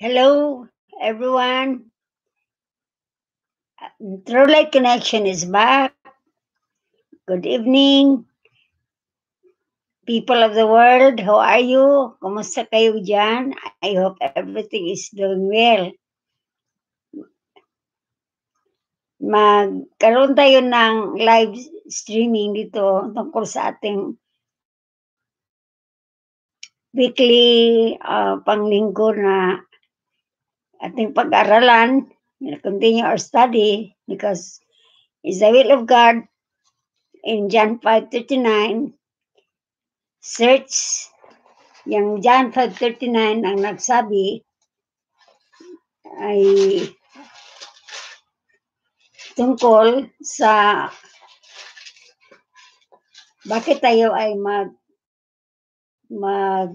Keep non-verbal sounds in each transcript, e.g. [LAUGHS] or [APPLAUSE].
Hello, everyone. Uh, Throwlight Connection is back. Good evening. People of the world, how are you? Kumusta kayo dyan? I hope everything is doing well. Magkaroon tayo ng live streaming dito tungkol sa ating weekly uh, panglinggo na ating pag-aralan, continue our study because it's the will of God in John 5.39. Search, yung John 5.39 ang nagsabi ay tungkol sa bakit tayo ay mag mag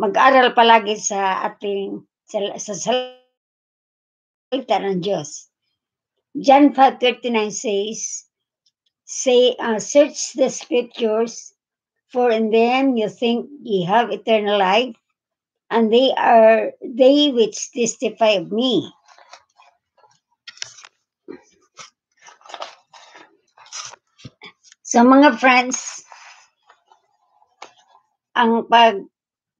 mag-aral palagi sa ating sa, salita ng Diyos. John 5.39 says, say, uh, search the scriptures, for in them you think ye have eternal life, and they are they which testify of me. So mga friends, ang pag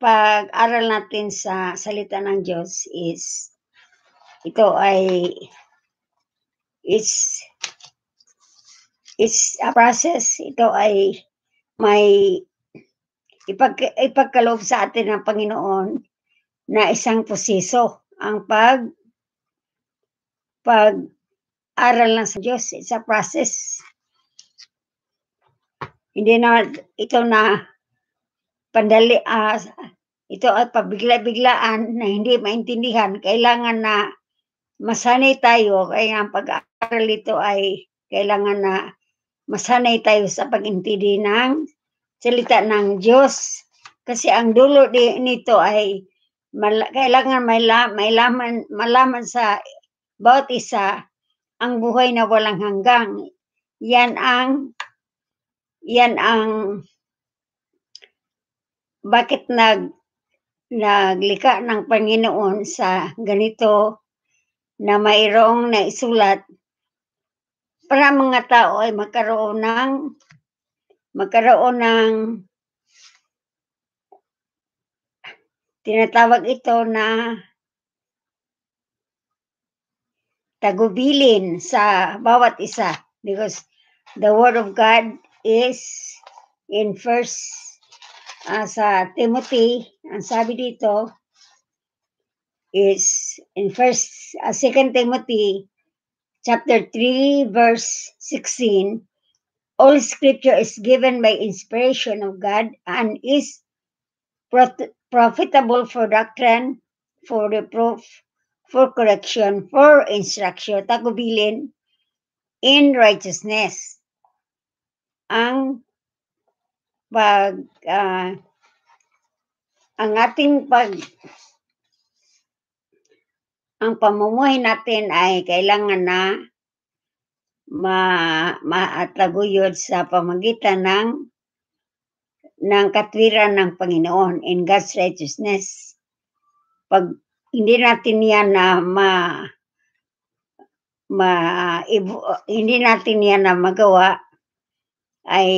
pag-aral natin sa salita ng Diyos is ito ay it's it's a process. Ito ay may ipag, ipagkaloob sa atin ng Panginoon na isang proseso ang pag pag aral ng sa Diyos. It's a process. Hindi na ito na pandali uh, ito at pabigla-biglaan na hindi maintindihan, kailangan na masanay tayo. Kaya ang pag-aaral ito ay kailangan na masanay tayo sa pag-intindi ng salita ng Diyos. Kasi ang dulo di, nito ay mal, kailangan may, malaman sa bawat isa ang buhay na walang hanggang. Yan ang yan ang bakit nag naglika ng Panginoon sa ganito na mayroong naisulat para mga tao ay magkaroon ng magkaroon ng tinatawag ito na tagubilin sa bawat isa because the word of God is in first uh, sa Timothy, ang sabi dito is in first uh, second Timothy chapter 3 verse 16 all scripture is given by inspiration of God and is pro- profitable for doctrine for reproof for correction for instruction tagubilin in righteousness ang pag uh, ang ating pag ang pamumuhay natin ay kailangan na ma maataguyod sa pamagitan ng ng katwiran ng Panginoon in God's righteousness. Pag hindi natin yan na ma ma ibu, hindi natin yan na magawa ay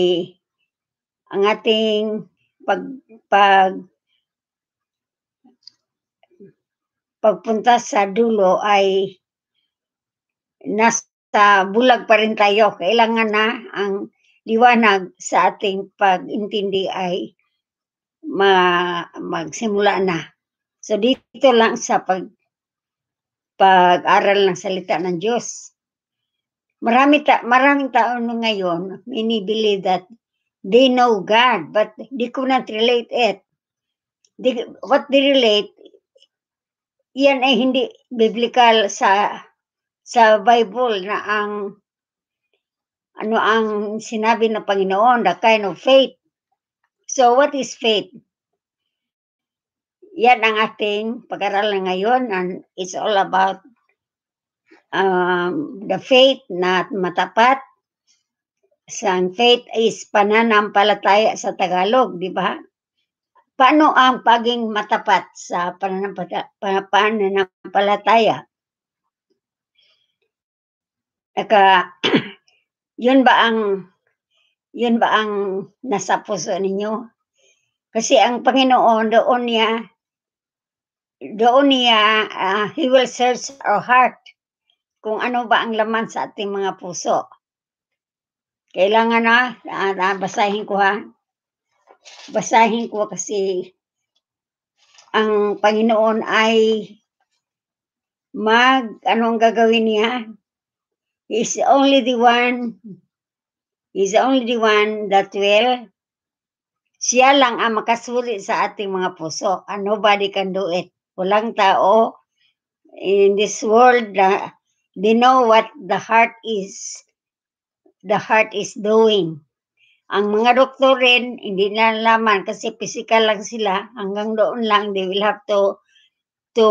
ang ating pag, pag pagpunta sa dulo ay nasa bulag pa rin tayo. Kailangan na ang liwanag sa ating pag-intindi ay ma magsimula na. So dito lang sa pag pag-aral ng salita ng Diyos. Marami ta maraming tao no ngayon minibili that They know God, but they could not relate it. They, what they relate, yan ay hindi biblical sa sa Bible na ang ano ang sinabi ng Panginoon, the kind of faith. So what is faith? Yan ang ating pag-aralan ngayon and it's all about um, the faith na matapat San faith is pananampalataya sa Tagalog, di ba? Paano ang paging matapat sa pananampalataya? Eka, [CLEARS THROAT] yun ba ang yun ba ang nasa puso ninyo? Kasi ang Panginoon doon niya doon niya uh, he will search our heart kung ano ba ang laman sa ating mga puso kailangan na, uh, basahin ko ha. Basahin ko kasi ang Panginoon ay mag, anong gagawin niya? He's only the one, he's only the one that will, siya lang ang makasuri sa ating mga puso. And nobody can do it. Walang tao in this world, uh, they know what the heart is the heart is doing. Ang mga doktor rin, hindi na laman kasi physical lang sila. Hanggang doon lang, they will have to to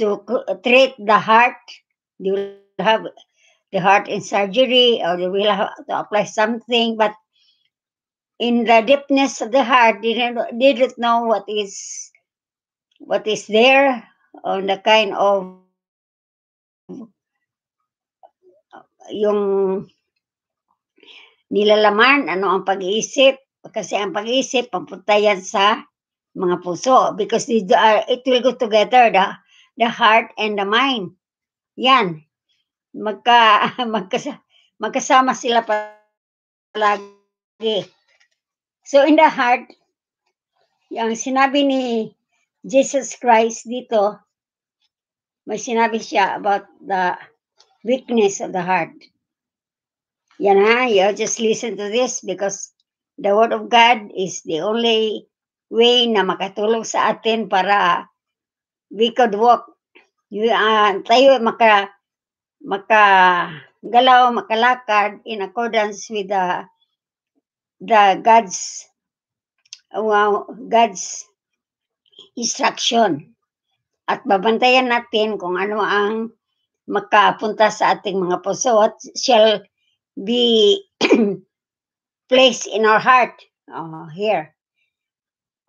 to treat the heart. They will have the heart in surgery or they will have to apply something. But in the deepness of the heart, they didn't, they didn't know what is what is there on the kind of yung nilalaman, ano ang pag-iisip. Kasi ang pag-iisip, papunta yan sa mga puso. Because are, it will go together, the, the heart and the mind. Yan. Magka, [LAUGHS] magkasa, magkasama sila palagi. So in the heart, yung sinabi ni Jesus Christ dito, may sinabi siya about the weakness of the heart. Yan ha, you just listen to this because the Word of God is the only way na makatulong sa atin para we could walk. Uh, tayo maka, maka galaw, makalakad in accordance with the, the God's well, God's instruction. At babantayan natin kung ano ang makapunta sa ating mga puso what shall be [CLEARS THROAT] placed in our heart oh, here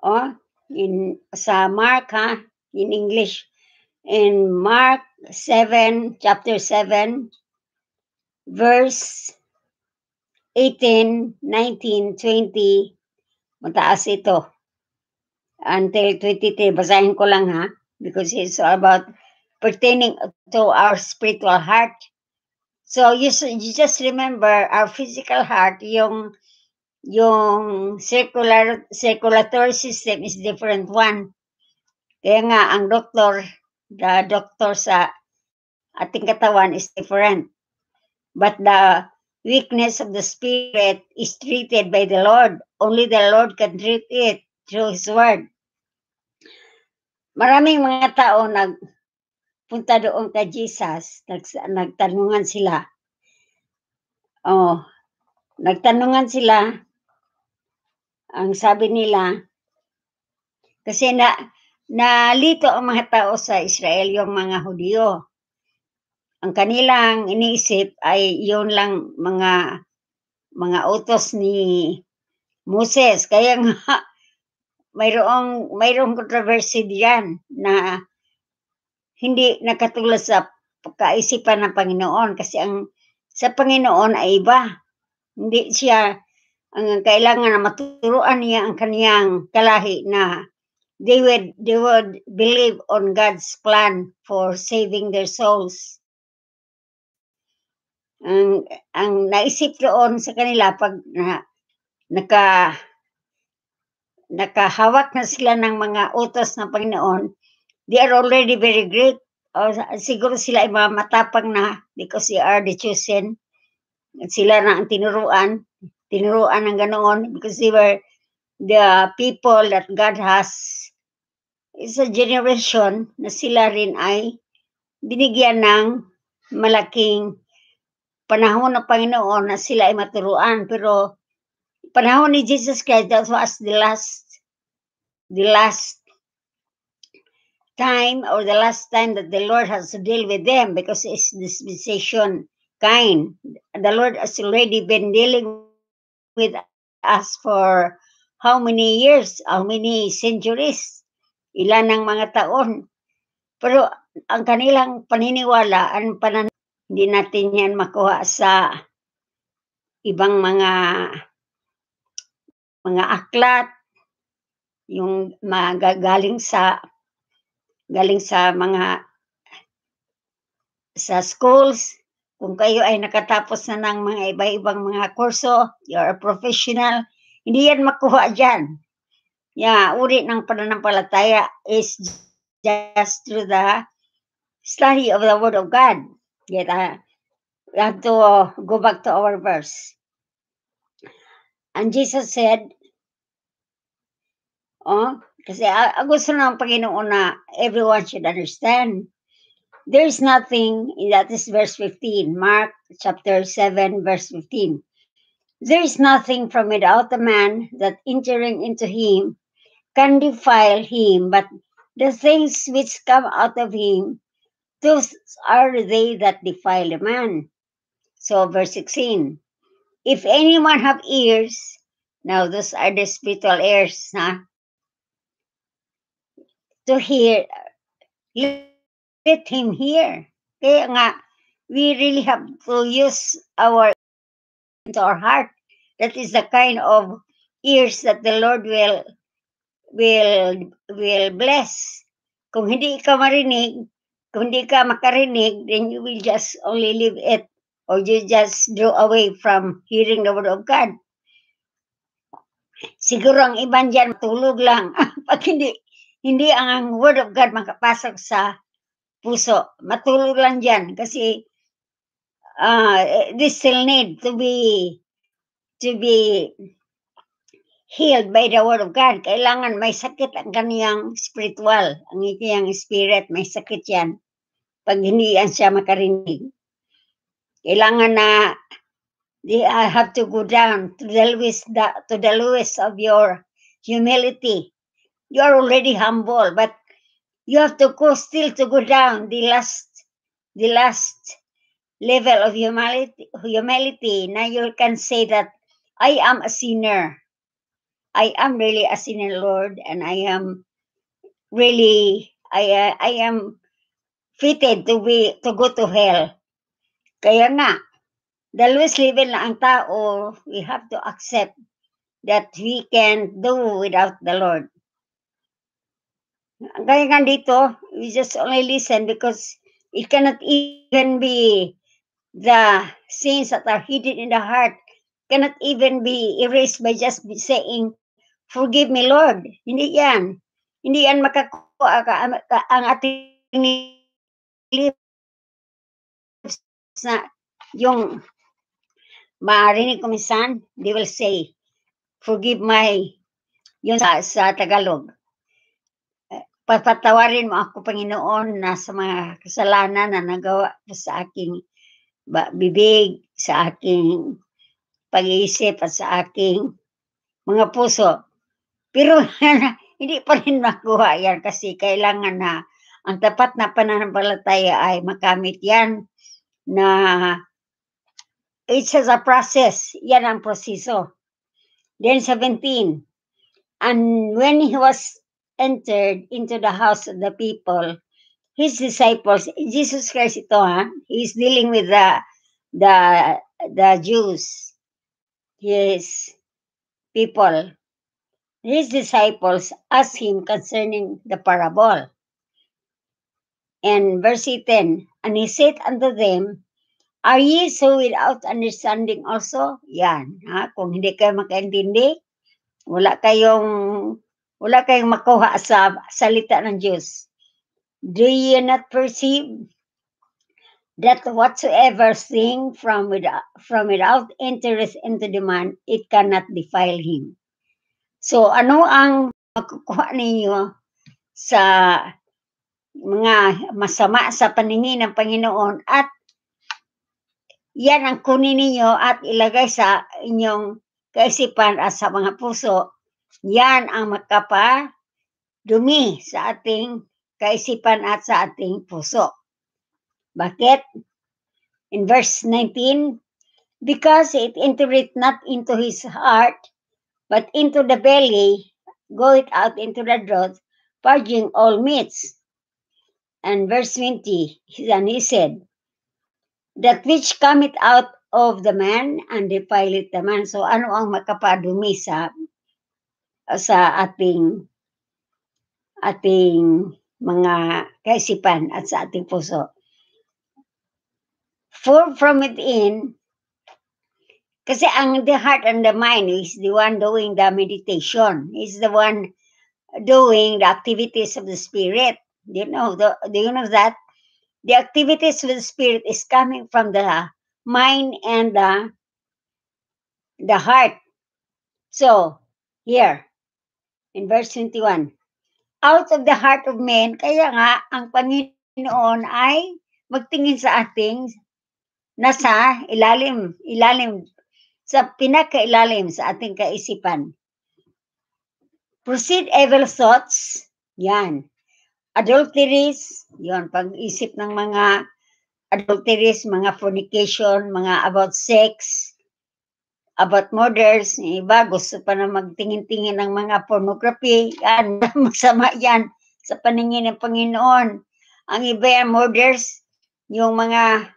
oh in sa Mark ha in English in Mark 7 chapter 7 verse 18 19 20 mataas ito until 23 basahin ko lang ha because it's all about pertaining to our spiritual heart. So you, you just remember our physical heart, yung yung circular circulatory system is different one. Kaya nga ang doctor, the doctor sa ating katawan is different. But the weakness of the spirit is treated by the Lord. Only the Lord can treat it through His Word. Maraming mga tao nag punta doon kay Jesus, nagtanungan sila. Oh, nagtanungan sila. Ang sabi nila, kasi na, nalito ang mga tao sa Israel, yung mga Hudyo. Ang kanilang iniisip ay yun lang mga mga utos ni Moses. Kaya nga, [LAUGHS] mayroong, mayroong controversy diyan na hindi nakatulad sa kaisipan ng Panginoon kasi ang sa Panginoon ay iba. Hindi siya ang kailangan na maturuan niya ang kaniyang kalahi na they would they would believe on God's plan for saving their souls. Ang ang naisip doon sa kanila pag na, naka nakahawak na sila ng mga utos ng Panginoon, they are already very great. O, oh, siguro sila ay mga matapang na because they are the chosen. Sila na ang tinuruan. Tinuruan ng ganoon because they were the people that God has. is a generation na sila rin ay binigyan ng malaking panahon ng Panginoon na sila ay maturuan. Pero panahon ni Jesus Christ, that was the last the last time or the last time that the Lord has to deal with them because it's dispensation kind. The Lord has already been dealing with us for how many years, how many centuries, ilan ang mga taon. Pero ang kanilang paniniwala, ang panan hindi natin yan makuha sa ibang mga mga aklat, yung magagaling sa galing sa mga sa schools, kung kayo ay nakatapos na ng mga iba-ibang mga kurso, you're a professional, hindi yan makuha dyan. Yeah, uri ng pananampalataya is just through the study of the Word of God. Yet, uh, we have to uh, go back to our verse. And Jesus said, oh, kasi uh, gusto ng Panginoon na everyone should understand. There is nothing, that is verse 15, Mark chapter 7, verse 15. There is nothing from without a man that entering into him can defile him, but the things which come out of him, those are they that defile the man. So, verse 16, if anyone have ears, now those are the spiritual ears, huh? to hear. Let him hear. Kaya nga, we really have to use our into our heart. That is the kind of ears that the Lord will will will bless. Kung hindi ka marinig, kung hindi ka makarinig, then you will just only leave it or you just draw away from hearing the word of God. Siguro ang iban dyan, tulog lang. [LAUGHS] Pag hindi hindi ang word of God makapasok sa puso. Matulog lang dyan kasi uh, ah, they still need to be to be healed by the word of God. Kailangan may sakit ang kanyang spiritual, ang ikiyang spirit, may sakit yan. Pag hindi yan siya makarinig. Kailangan na I have to go down to the lowest, to the lowest of your humility you are already humble, but you have to go still to go down the last, the last level of humility. Humility. Now you can say that I am a sinner. I am really a sinner, Lord, and I am really I uh, I am fitted to be to go to hell. Kaya nga, the lowest level na ang tao, we have to accept that we can do without the Lord. Gaya nga dito, we just only listen because it cannot even be the sins that are hidden in the heart cannot even be erased by just saying, Forgive me, Lord. Hindi yan. Hindi yan makakuha ka, ang ating lips na yung marinig ko minsan, they will say, Forgive my, yun sa, sa Tagalog. Patatawarin mo ako, Panginoon, na sa mga kasalanan na nagawa sa aking bibig, sa aking pag-iisip at sa aking mga puso. Pero [LAUGHS] hindi pa rin makuha yan kasi kailangan na ang tapat na pananampalataya ay makamit yan na it's a process. Yan ang proseso. Then 17. And when he was entered into the house of the people, his disciples, Jesus Christ ito ha, he is dealing with the, the, the Jews, his people. His disciples asked him concerning the parable. And verse 10, And he said unto them, Are ye so without understanding also? Yan. Ha? Kung hindi kayo makaintindi, wala kayong wala kayong makuha sa salita ng Diyos. Do you not perceive that whatsoever thing from without, from without interest into the man, it cannot defile him. So ano ang makukuha ninyo sa mga masama sa paningin ng Panginoon at yan ang kunin ninyo at ilagay sa inyong kaisipan at sa mga puso yan ang makapa dumi sa ating kaisipan at sa ating puso. Bakit? In verse 19, Because it entereth not into his heart, but into the belly, goeth out into the drought, purging all meats. And verse 20, and he said, That which cometh out of the man and defileth the man. So ano ang makapadumi sa Ah, sa ating ating mga kaisipan at sa ating puso. For from within, kasi ang the heart and the mind is the one doing the meditation, is the one doing the activities of the spirit. Do you know, the, do you know that? The activities of the spirit is coming from the mind and the, the heart. So, here, in verse 21. Out of the heart of men, kaya nga ang Panginoon ay magtingin sa ating nasa ilalim, ilalim, sa pinakailalim sa ating kaisipan. Proceed evil thoughts, yan. Adulteries, yon pag-isip ng mga adulteries, mga fornication, mga about sex, about mothers, eh, iba gusto pa na magtingin-tingin ng mga pornography, yan, [LAUGHS] magsama yan sa paningin ng Panginoon. Ang iba yan, murders, yung mga,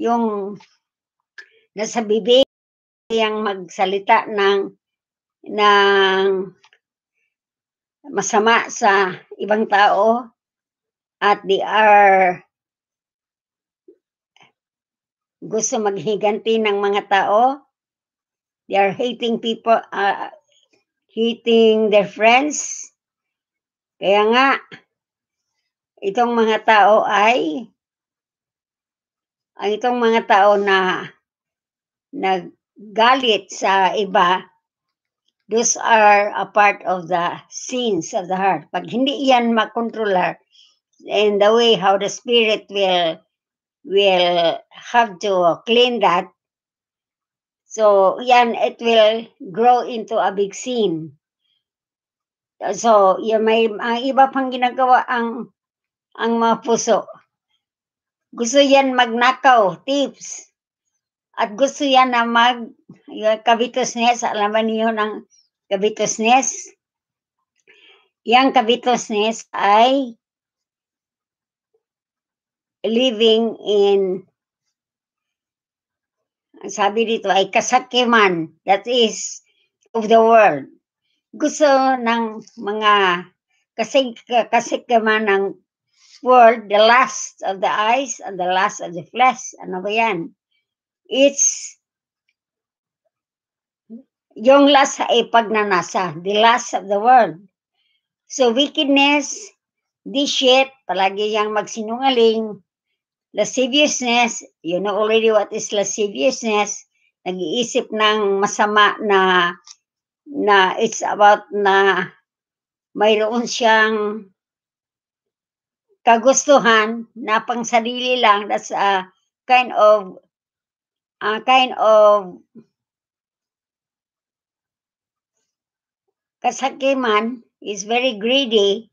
yung nasa bibig, yung magsalita ng, ng masama sa ibang tao at they are gusto maghiganti ng mga tao They are hating people, uh, hating their friends. Kaya nga, itong mga tao ay, ay itong mga tao na naggalit sa iba, those are a part of the sins of the heart. Pag hindi yan makontrolar, in the way how the spirit will will have to clean that, So, yan, it will grow into a big scene. So, yung may ang iba pang ginagawa ang ang mga puso. Gusto yan magnakaw, tips. At gusto yan na mag yung covetousness, alam niyo ng covetousness? Yang covetousness ay living in sabi dito ay kasakiman, that is, of the world. Gusto ng mga kasik kasikiman ng world, the last of the eyes and the last of the flesh. Ano ba yan? It's yung lust ay pagnanasa, the last of the world. So wickedness, deceit, palagi yang magsinungaling, lasciviousness, you know already what is lasciviousness, nag-iisip ng masama na na it's about na mayroon siyang kagustuhan na pang sarili lang that's a kind of a kind of kasakiman is very greedy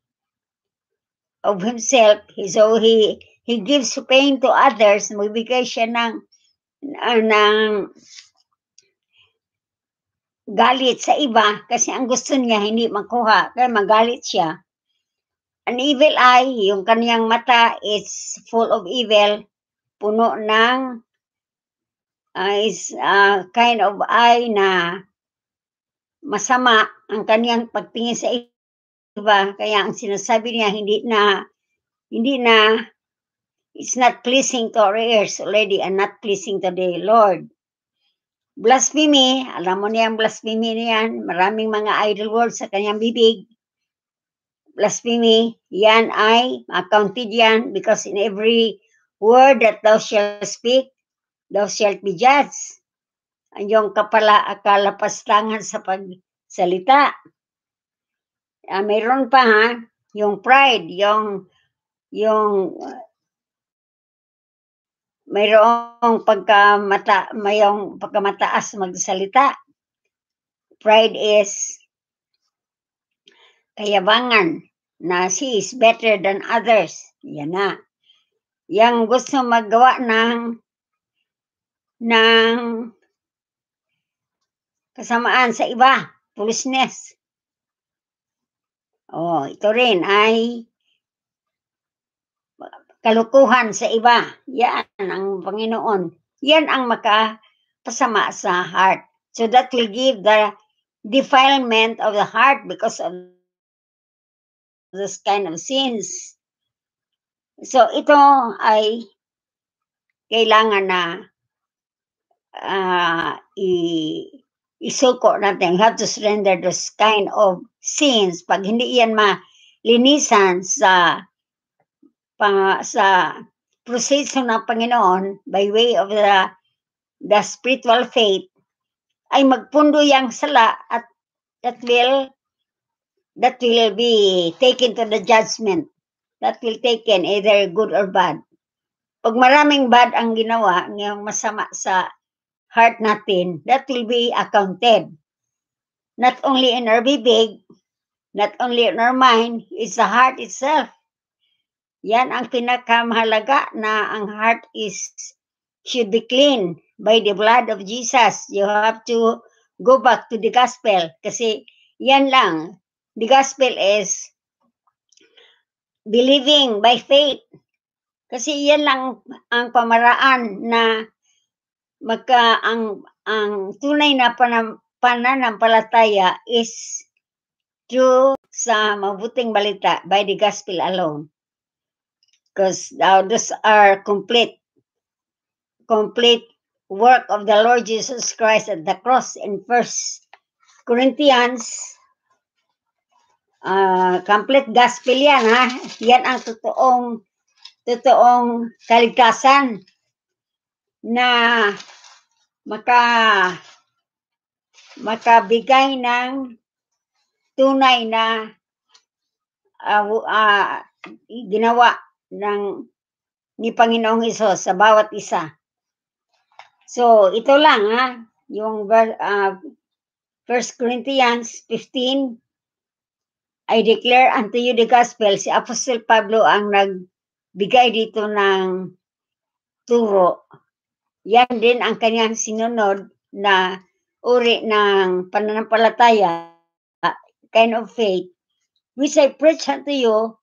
of himself so he He gives pain to others. Magbigay siya ng, uh, ng galit sa iba kasi ang gusto niya hindi makuha. Kaya magalit siya. An evil eye, yung kaniyang mata is full of evil, puno ng uh, is a ah, kind of eye na masama ang kaniyang pagtingin sa iba. Kaya ang sinasabi niya hindi na hindi na It's not pleasing to our ears already and not pleasing to the Lord. Blasphemy, alam mo niya ang blasphemy niyan, maraming mga idol words sa kanyang bibig. Blasphemy, yan ay accounted yan because in every word that thou shalt speak, thou shalt be judged. Ang iyong kapala, akalapastangan sa pagsalita. Uh, mayroon pa ha, yung pride, yung yung uh, mayroong pagkamata mayong pagkamataas magsalita. Pride is kayabangan na she is better than others. Yan na. Yang gusto maggawa ng ng kasamaan sa iba, foolishness. Oh, ito rin ay kalukuhan sa iba. Yan ang Panginoon. Yan ang makapasama sa heart. So that will give the defilement of the heart because of this kind of sins. So ito ay kailangan na uh, i- isuko natin. You have to surrender this kind of sins. Pag hindi yan malinisan sa pa, sa proseso ng Panginoon by way of the, the spiritual faith ay magpundo yung sala at that will that will be taken to the judgment that will taken either good or bad pag maraming bad ang ginawa ng masama sa heart natin that will be accounted not only in our bibig not only in our mind it's the heart itself yan ang kinakamahalaga na ang heart is should be clean by the blood of Jesus. You have to go back to the gospel kasi yan lang. The gospel is believing by faith. Kasi yan lang ang pamaraan na magka ang ang tunay na panam, pananampalataya is true sa mabuting balita by the gospel alone because now these are complete, complete work of the Lord Jesus Christ at the cross in First Corinthians. Uh, complete gospel yan, ha? Yan ang totoong, totoong kaligtasan na maka makabigay ng tunay na uh, uh, ginawa ng ni Panginoong Isos sa bawat isa. So, ito lang ha, yung uh, ah, 1 Corinthians 15, I declare unto you the gospel, si Apostle Pablo ang nagbigay dito ng turo. Yan din ang kanyang sinunod na uri ng pananampalataya, kind of faith, which I preach unto you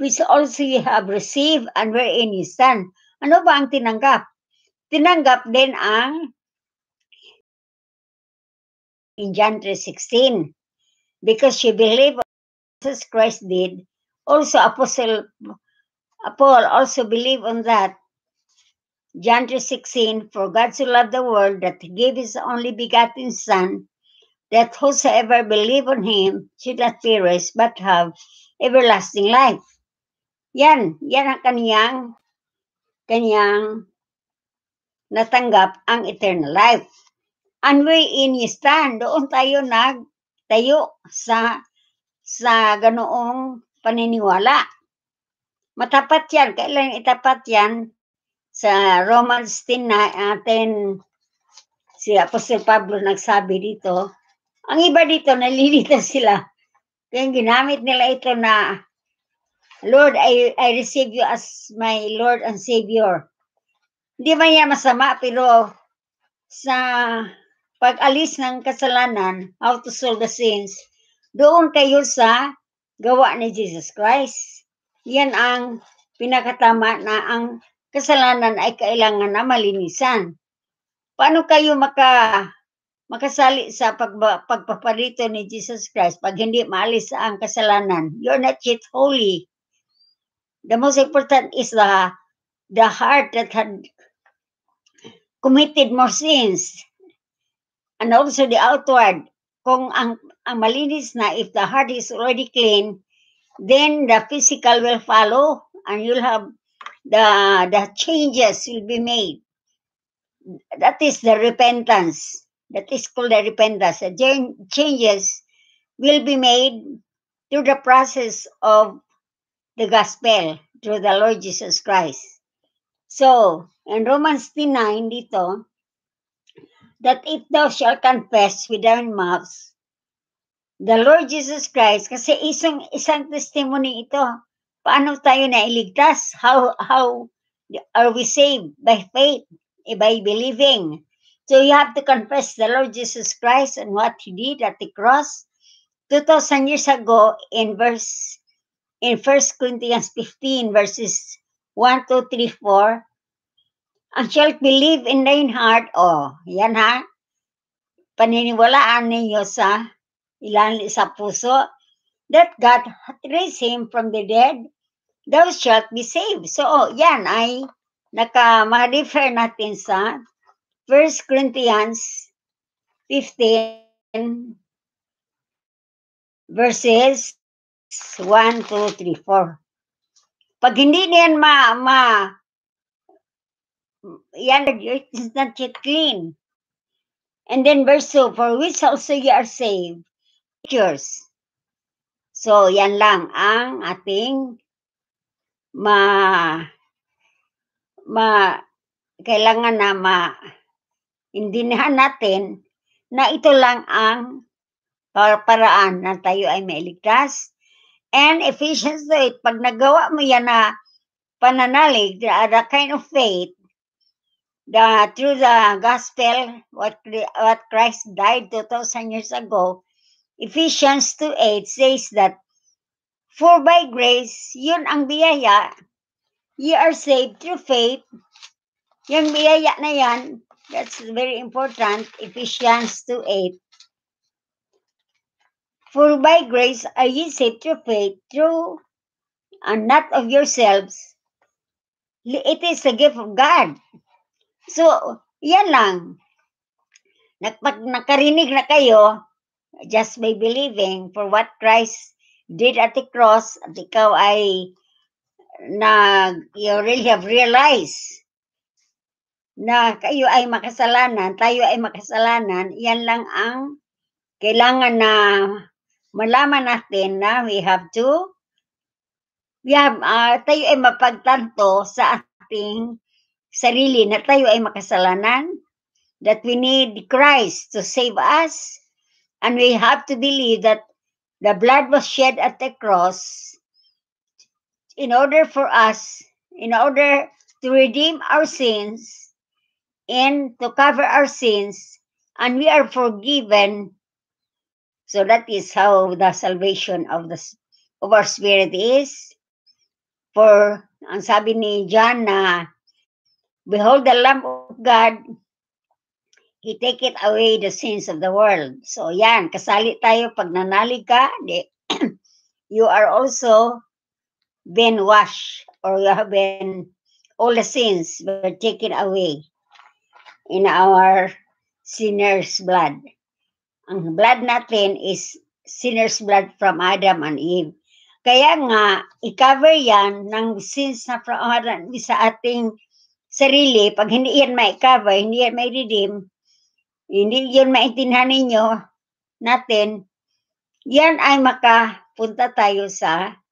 which also you have received and wherein you stand. Ano ba ang tinanggap? Tinanggap din ang in John 3.16 because she believed Jesus Christ did. Also, Apostle Paul also believed on that. John 3.16, For God so loved the world that he gave his only begotten Son, that whosoever believe on him should not perish, but have everlasting life. Yan, yan ang kaniyang, kaniyang natanggap ang eternal life. And wherein you stand, doon tayo nagtayo sa sa ganoong paniniwala. Matapat yan, kailan itapat yan sa Romans 10, na, uh, si Apostol Pablo nagsabi dito, ang iba dito, nalilita sila. Kaya ginamit nila ito na Lord, I, I receive you as my Lord and Savior. Hindi man yan masama, pero sa pag-alis ng kasalanan, how to solve the sins, doon kayo sa gawa ni Jesus Christ. Yan ang pinakatama na ang kasalanan ay kailangan na malinisan. Paano kayo maka makasali sa pag, pagpaparito ni Jesus Christ pag hindi maalis ang kasalanan? You're not yet holy the most important is the the heart that had committed more sins and also the outward kung ang, ang malinis na if the heart is already clean then the physical will follow and you'll have the the changes will be made that is the repentance that is called the repentance the changes will be made through the process of the gospel through the Lord Jesus Christ. So, in Romans 9 dito, that if thou shalt confess with thy mouth the Lord Jesus Christ, kasi isang, isang testimony ito, paano tayo nailigtas? How, how are we saved? By faith, eh, by believing. So you have to confess the Lord Jesus Christ and what He did at the cross 2,000 years ago in verse in 1 Corinthians 15 verses 1 to 3, 4, ang shall believe in thine heart, oh, yan ha, paniniwalaan ninyo sa ilan sa puso, that God hath raised him from the dead, thou shalt be saved. So, oh, yan ay naka-refer natin sa 1 Corinthians 15 verses One, two, three, four. Pag hindi na yan ma, ma, yan, it is not yet clean. And then verse 2, for which also you are saved. Yours. So, yan lang ang ating ma, ma, kailangan na ma, hindi na natin na ito lang ang paraan na tayo ay mailigtas And Ephesians 8, pag nagawa mo yan na pananalig, the, uh, the kind of faith, the, through the gospel, what, what Christ died 2,000 years ago, Ephesians 2.8 says that, For by grace, yun ang biyaya, you are saved through faith. Yung biyaya na yan, that's very important, Ephesians 2.8. For by grace are ye saved through faith, through and not of yourselves. It is a gift of God. So, yan lang. Nagpag nakarinig na kayo, just by believing for what Christ did at the cross, at ikaw ay na you really have realized na kayo ay makasalanan, tayo ay makasalanan, yan lang ang kailangan na malaman natin na we have to we have, uh, tayo ay mapagtanto sa ating sarili na tayo ay makasalanan that we need Christ to save us and we have to believe that the blood was shed at the cross in order for us in order to redeem our sins and to cover our sins and we are forgiven So that is how the salvation of the of our spirit is. For ang sabi ni John na Behold the Lamb of God, He take it away the sins of the world. So yan, kasali tayo pag nanalig ka, di, [CLEARS THROAT] you are also been washed or you have been, all the sins were taken away in our sinner's blood. Ang blood natin is sinner's blood from Adam and Eve. Kaya nga, i-cover yan ng sins na from Adam sa ating sarili. Pag hindi yan ma-cover, hindi yan ma-redeem, hindi yun maintindihan ninyo natin, yan ay makapunta tayo sa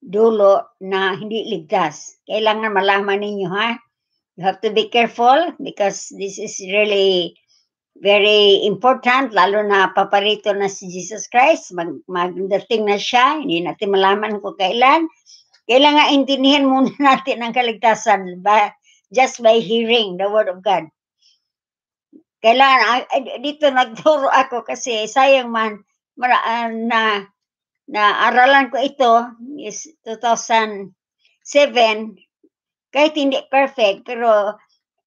dulo na hindi ligtas. Kailangan malaman ninyo ha. You have to be careful because this is really very important, lalo na paparito na si Jesus Christ, mag, magdating na siya, hindi natin malaman kung kailan. Kailangan intindihin muna [LAUGHS] natin ang kaligtasan by, just by hearing the Word of God. Kailangan, ah, eh, dito nagturo ako kasi sayang man mara, ah, na na aralan ko ito is 2007 kahit hindi perfect pero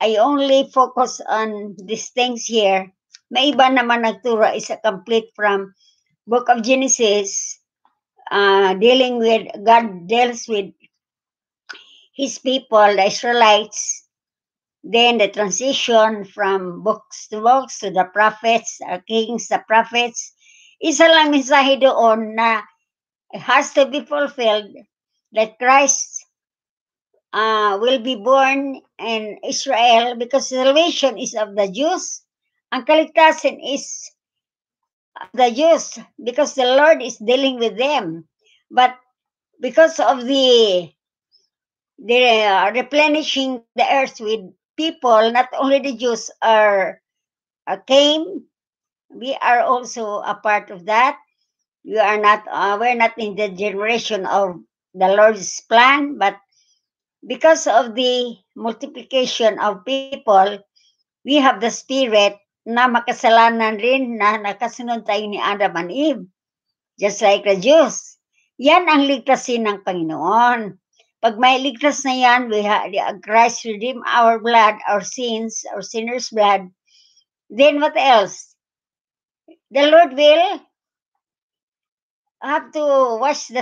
I only focus on these things here. May iba naman nagtura is a complete from Book of Genesis, uh, dealing with, God deals with His people, the Israelites, then the transition from books to books to the prophets, the uh, kings, the prophets. Isa lang mensahe doon na it has to be fulfilled that Christ uh, will be born in Israel because salvation is of the Jews. Ang kaligtasan is the Jews because the Lord is dealing with them. But because of the they are uh, replenishing the earth with people, not only the Jews are uh, came. We are also a part of that. We are not uh, we're not in the generation of the Lord's plan, but because of the multiplication of people, we have the spirit na makasalanan rin na nakasunod tayo ni Adam and Eve. Just like the Jews. Yan ang ligtasin ng Panginoon. Pag may ligtas na yan, we have Christ redeem our blood, our sins, our sinner's blood. Then what else? The Lord will have to wash the,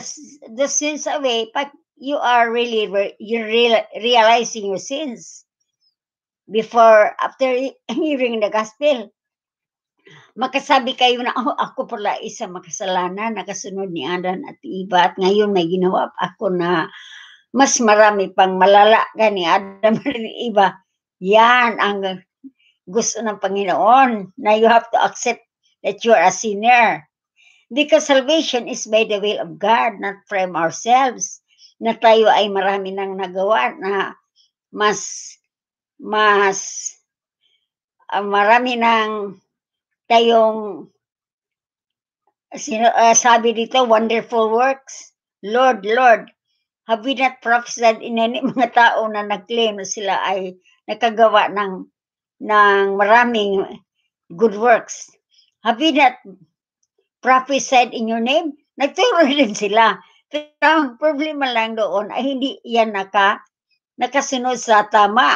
the sins away, Pag you are really you real, realizing your sins before after [LAUGHS] hearing the gospel makasabi kayo na oh, ako pala isa makasalanan nakasunod ni Adan at iba at ngayon may ginawa ako na mas marami pang malala ni Adam [LAUGHS] at iba yan ang gusto ng Panginoon na you have to accept that you are a sinner because salvation is by the will of God not from ourselves na tayo ay marami nang nagawa na mas mas uh, marami nang tayong sino, uh, sabi dito wonderful works Lord Lord have we not prophesied in any [LAUGHS] mga tao na nag-claim na sila ay nakagawa ng ng maraming good works have we not prophesied in your name nagturo [LAUGHS] rin sila pero ang problema lang doon ay hindi yan naka, nakasunod sa tama.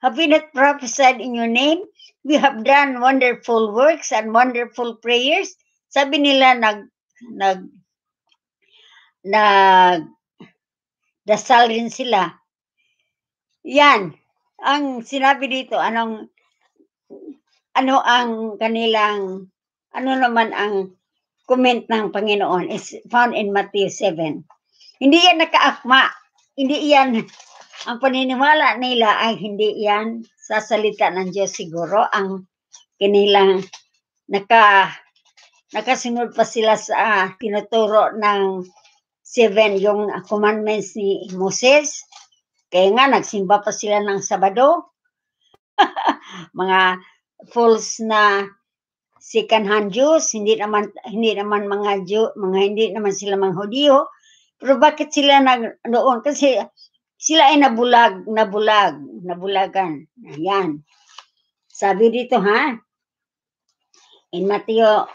Have we not prophesied in your name? We have done wonderful works and wonderful prayers. Sabi nila nag nag nag dasal rin sila. Yan. Ang sinabi dito, anong ano ang kanilang ano naman ang comment ng Panginoon is found in Matthew 7. Hindi yan nakaakma. Hindi yan, ang paniniwala nila ay hindi yan sa salita ng Diyos siguro ang kanilang naka nakasunod pa sila sa uh, tinuturo ng seven yung commandments ni Moses. Kaya nga nagsimba pa sila ng Sabado. [LAUGHS] mga false na second-hand Jews, hindi naman hindi naman mga Jew, mga hindi naman sila mga Hudiyo. Pero bakit sila nag noon? Kasi sila ay nabulag, nabulag, nabulagan. Ayan. Sabi dito ha, in Mateo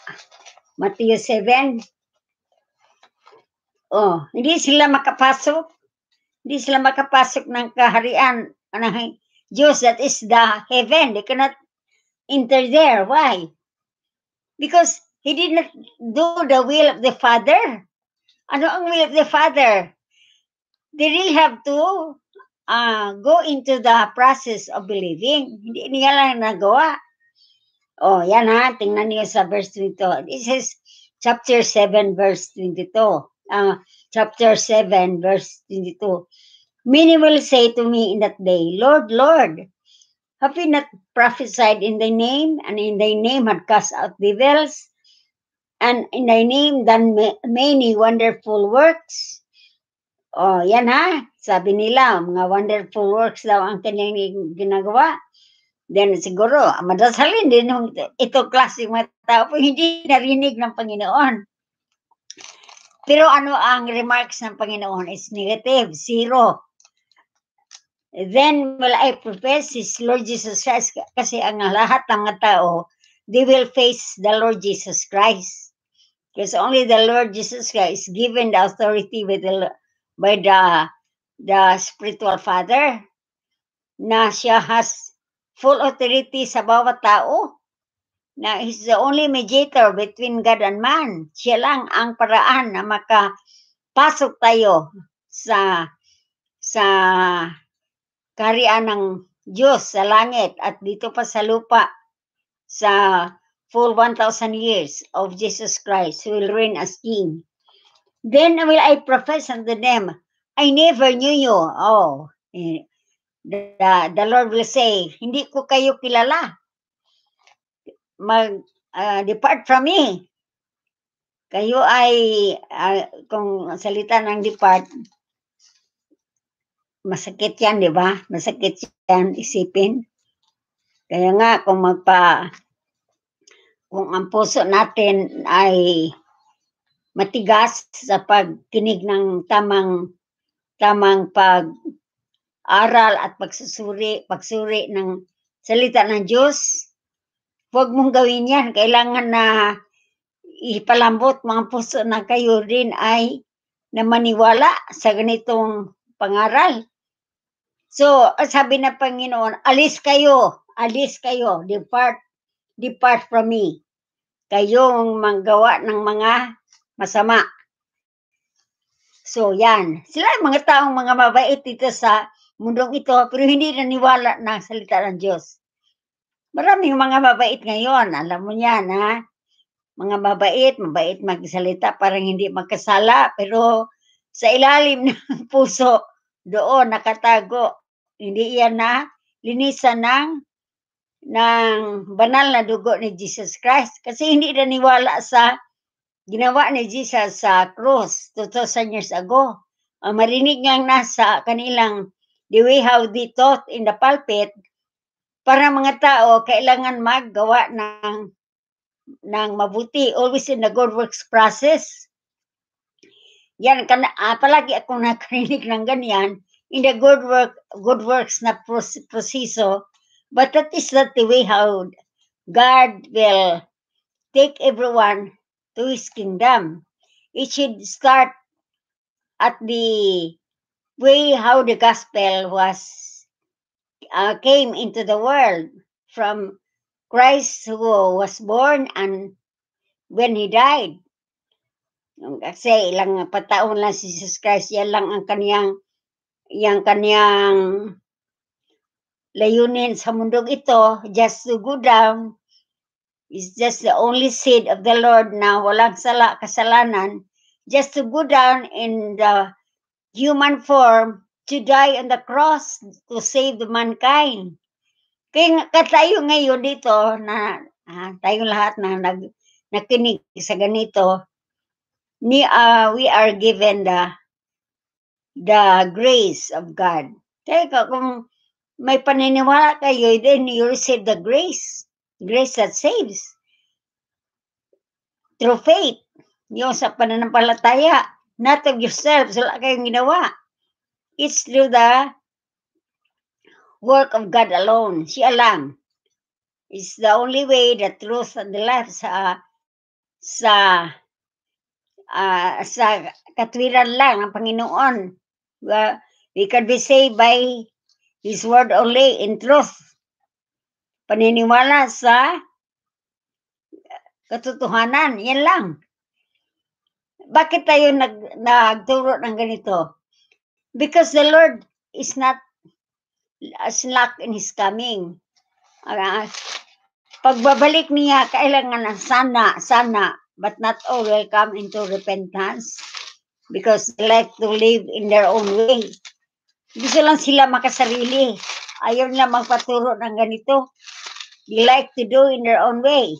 Mateo 7, oh, hindi sila makapasok. Hindi sila makapasok ng kaharian ng Diyos that is the heaven. They cannot enter there. Why? Because he did not do the will of the Father. Ano ang will of the Father? They really have to uh, go into the process of believing. Hindi niya lang nagawa. Oh, yan ha. Tingnan niyo sa verse 22. This is chapter 7, verse 22. Uh, chapter 7, verse 22. Many will say to me in that day, Lord, Lord, Have we not prophesied in thy name, and in thy name had cast out devils, and in thy name done many wonderful works? Oh, yan ha. Sabi nila, mga wonderful works daw ang kanyang ginagawa. Then siguro, madasalin din ito klaseng mga tao po hindi narinig ng Panginoon. Pero ano ang remarks ng Panginoon is negative, zero then will I eh, profess His Lord Jesus Christ kasi ang lahat ng tao, they will face the Lord Jesus Christ. Because only the Lord Jesus Christ is given the authority with the, by the, the spiritual father na siya has full authority sa bawat tao na he's the only mediator between God and man. Siya lang ang paraan na makapasok tayo sa sa karian ng Diyos sa langit at dito pa sa lupa sa full 1,000 years of Jesus Christ who will reign as King. Then will I profess unto them, I never knew you. Oh, eh, the, the Lord will say, hindi ko kayo kilala. Mag, uh, depart from me. Kayo ay, uh, kung salita ng depart, Masakit yan, di ba? Masakit yan isipin. Kaya nga kung magpa kung ang puso natin ay matigas sa pagkinig ng tamang tamang pag aral at pagsusuri, pagsuri ng salita ng Diyos, huwag mong gawin yan. Kailangan na ipalambot mga puso na kayo rin ay na maniwala sa ganitong pangaral So, sabi na Panginoon, alis kayo, alis kayo, depart, depart from me. Kayong manggawa ng mga masama. So, yan. Sila yung mga taong mga mabait dito sa mundong ito, pero hindi naniwala na salita ng Diyos. yung mga mabait ngayon, alam mo yan, ha? Mga mabait, mabait magsalita, parang hindi magkasala, pero sa ilalim [LAUGHS] ng puso, doon nakatago hindi iyan na linisan ng ng banal na dugo ni Jesus Christ kasi hindi naniwala sa ginawa ni Jesus sa cross 2,000 years ago. Uh, marinig niyang nasa kanilang the way how they taught in the pulpit para mga tao kailangan maggawa ng ng mabuti always in the good works process. Yan kan uh, ah, palagi ako [LAUGHS] nakarinig ng ganyan in the good work good works na proseso but that is not the way how God will take everyone to his kingdom it should start at the way how the gospel was uh, came into the world from Christ who was born and when he died. Kasi ilang pataon lang si Jesus Christ, yan lang ang kaniyang yung kanyang layunin sa mundong ito, just to go down, is just the only seed of the Lord na walang sala, kasalanan, just to go down in the human form to die on the cross to save the mankind. Kaya katayo ngayon dito na ah, tayo lahat na nag, nakinig sa ganito, ni, uh, we are given the the grace of God. Teka, kung may paniniwala kayo, then you receive the grace. Grace that saves. Through faith. Yung sa pananampalataya. Not of yourselves. Wala kayong ginawa. It's through the work of God alone. Si lang. It's the only way, the truth, and the life sa sa uh, sa katwiran lang ng Panginoon uh, we can be saved by His word only in truth. Paniniwala sa katotohanan, yan lang. Bakit tayo nag, nagturo ng ganito? Because the Lord is not slack in His coming. Uh, pagbabalik niya, kailangan na sana, sana, but not all will come into repentance because they like to live in their own way. Gusto lang sila makasarili. Ayaw na magpaturo ng ganito. They like to do in their own way.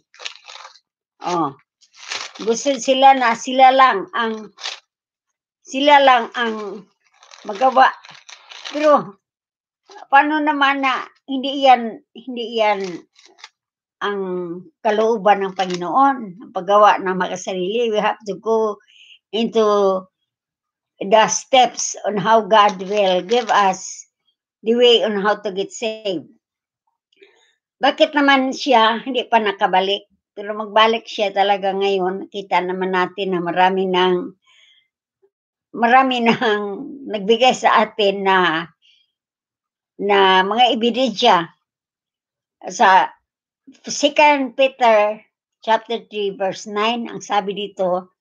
Oh. Gusto sila na sila lang ang sila lang ang magawa. Pero paano naman na hindi iyan hindi iyan ang kalooban ng Panginoon, ang paggawa ng makasarili. We have to go into the steps on how God will give us the way on how to get saved. Bakit naman siya hindi pa nakabalik? Pero magbalik siya talaga ngayon. Kita naman natin na marami nang marami nang nagbigay sa atin na na mga ebidensya sa 2 Peter chapter 3 verse 9 ang sabi dito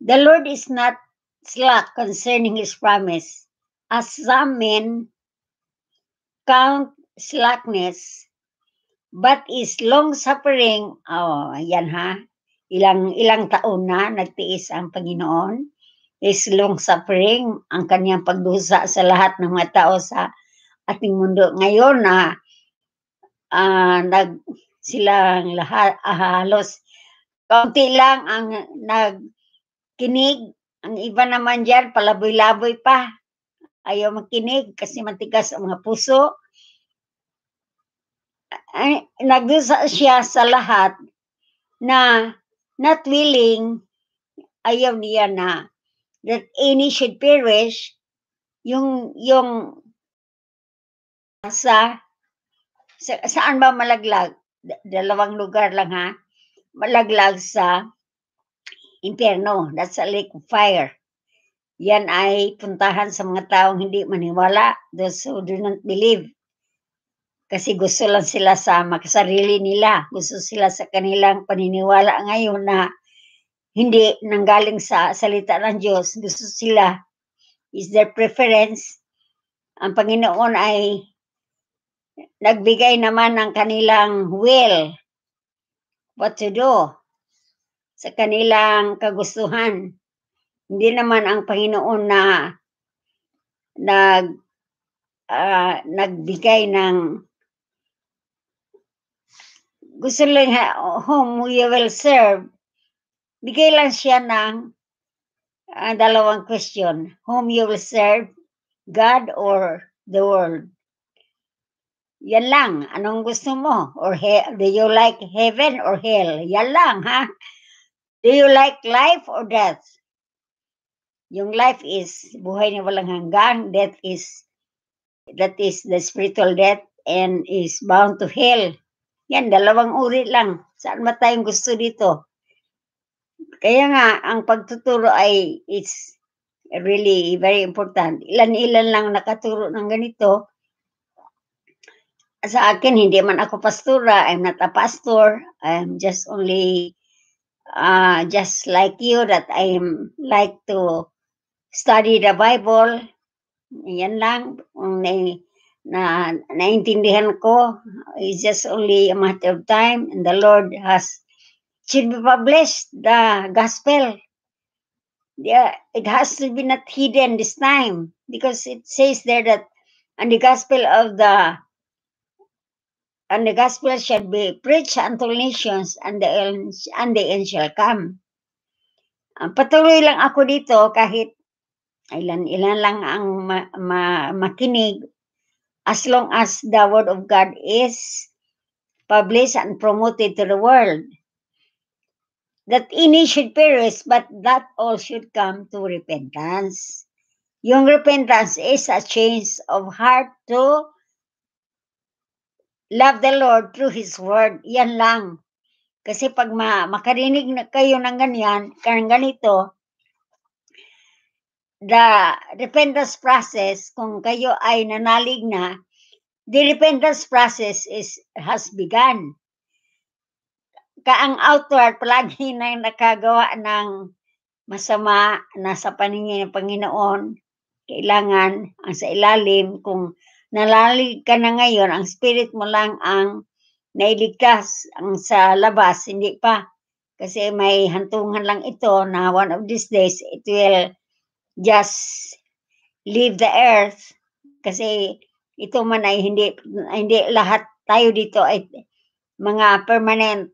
The Lord is not slack concerning his promise, as some men count slackness, but is long-suffering, oh, yan ha, ilang, ilang taon na nagtiis ang Panginoon, is long-suffering ang kanyang pagdusa sa lahat ng mga tao sa ating mundo. Ngayon na ah, uh, nag, silang lahat, ah, halos kaunti lang ang nagkinig ang iba naman dyan, palaboy-laboy pa. Ayaw makinig kasi matigas ang mga puso. Ay, nagdusa siya sa lahat na not willing, ayaw niya na that any should perish, yung, yung sa, sa saan ba malaglag? Dalawang lugar lang ha. Malaglag sa Impyerno, that's a lake of fire. Yan ay puntahan sa mga taong hindi maniwala, those who do not believe. Kasi gusto lang sila sa makasarili nila. Gusto sila sa kanilang paniniwala ngayon na hindi nanggaling sa salita ng Diyos. Gusto sila, is their preference. Ang Panginoon ay nagbigay naman ng kanilang will what to do sa kanilang kagustuhan. Hindi naman ang Panginoon na nag uh, nagbigay ng gusto lang ha, whom you will serve. Bigay lang siya ng uh, dalawang question. Whom you will serve, God or the world? Yan lang. Anong gusto mo? Or do you like heaven or hell? Yan lang, ha? Do you like life or death? Yung life is buhay na walang hanggan. Death is, that is the spiritual death and is bound to hell. Yan, dalawang uri lang. Saan ba tayong gusto dito? Kaya nga, ang pagtuturo ay it's really very important. Ilan-ilan lang nakaturo ng ganito. Sa akin, hindi man ako pastura. I'm not a pastor. I'm just only uh, just like you that I like to study the Bible. Yan lang na, na naintindihan ko. It's just only a matter of time and the Lord has should be published the gospel. Yeah, it has to be not hidden this time because it says there that and the gospel of the and the gospel shall be preached unto nations and the end, and the end shall come. Uh, patuloy lang ako dito kahit ilan-ilan lang ang ma- ma- makinig as long as the word of God is published and promoted to the world. That any should perish, but that all should come to repentance. Yung repentance is a change of heart to Love the Lord through His Word. Yan lang. Kasi pag ma makarinig na kayo ng ganyan, kang ganito, the repentance process, kung kayo ay nanalig na, the repentance process is has begun. Ka ang outward palagi [LAUGHS] na nakagawa ng masama na sa paningin ng Panginoon, kailangan ang sa ilalim kung nalalig ka na ngayon, ang spirit mo lang ang nailigtas ang sa labas, hindi pa. Kasi may hantungan lang ito na one of these days, it will just leave the earth. Kasi ito man ay hindi, hindi lahat tayo dito ay mga permanent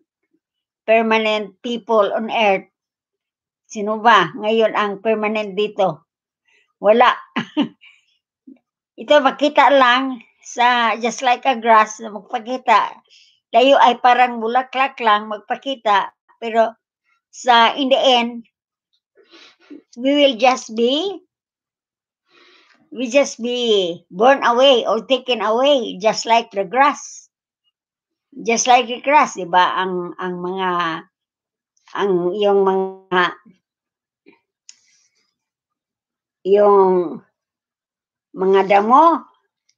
permanent people on earth. Sino ba? Ngayon ang permanent dito. Wala. [LAUGHS] Ito, makita lang sa just like a grass na magpakita. Tayo ay parang bulaklak lang magpakita. Pero sa in the end, we will just be we just be born away or taken away just like the grass. Just like the grass, 'di ba? Ang ang mga ang yung mga yung mga damo,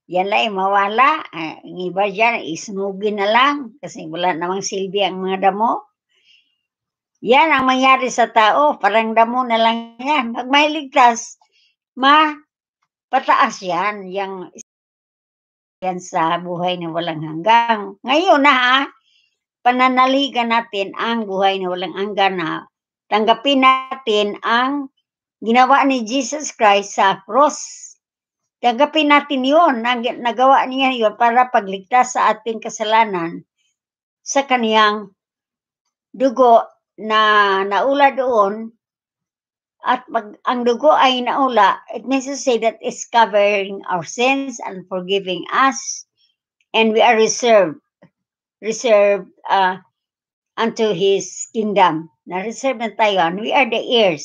yan lang eh, mawala. Ah, ang iba dyan, isnugin na lang kasi wala namang silbi ang mga damo. Yan ang mangyari sa tao, parang damo na lang yan. Pag mahiligtas, ma, pataas yan, Yang, yan sa buhay na walang hanggang. Ngayon na ha, ah, pananaligan natin ang buhay na walang hanggan na tanggapin natin ang ginawa ni Jesus Christ sa cross Tagapin natin yun, nagawa niya yun para pagligtas sa ating kasalanan sa kaniyang dugo na naula doon at pag ang dugo ay naula, it means to say that it's covering our sins and forgiving us and we are reserved, reserved uh, unto His kingdom. Na-reserve na tayo and we are the heirs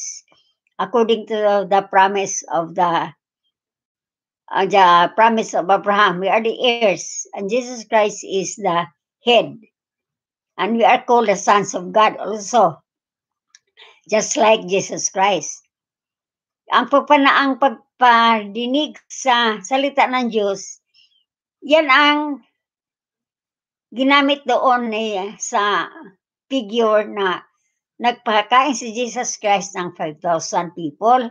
according to the promise of the uh, the promise of Abraham. We are the heirs, and Jesus Christ is the head. And we are called the sons of God also, just like Jesus Christ. Ang pagpanaang pagpadinig sa salita ng Diyos, yan ang ginamit doon ni, eh, sa figure na nagpakain si Jesus Christ ng 5,000 people.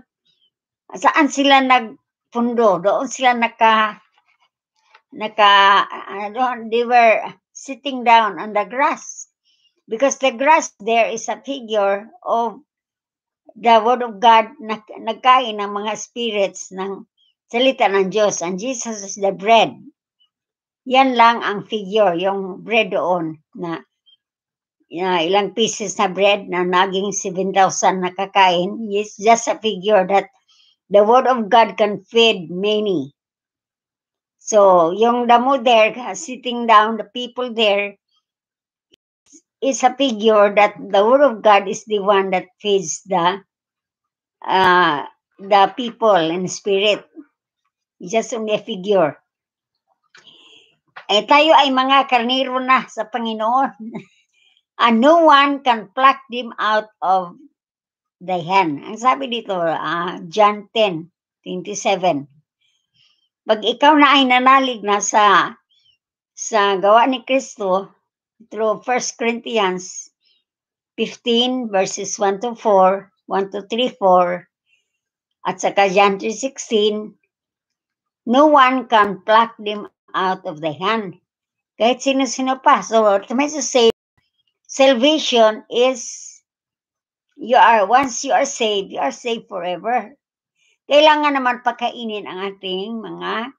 Saan sila nag pundo. Doon sila naka, naka, uh, they were sitting down on the grass. Because the grass there is a figure of the Word of God na nagkain ng mga spirits ng salita ng Diyos. And Jesus is the bread. Yan lang ang figure, yung bread doon na uh, ilang pieces na bread na naging 7,000 nakakain. It's just a figure that The word of God can feed many. So, yung damo there, sitting down, the people there, is a figure that the word of God is the one that feeds the uh, the people and spirit. It's just only a figure. Eh, tayo ay mga karniro na sa Panginoon. [LAUGHS] And no one can pluck them out of Dayan. Ang sabi dito, uh, John 10, 27. Pag ikaw na ay nanalig na sa, sa gawa ni Kristo through 1 Corinthians 15 verses 1 to 4, 1 to 3, 4, at saka John 16, no one can pluck them out of the hand. Kahit sino-sino pa. So, means to say, salvation is you are, once you are saved, you are saved forever. Kailangan naman pagkainin ang ating mga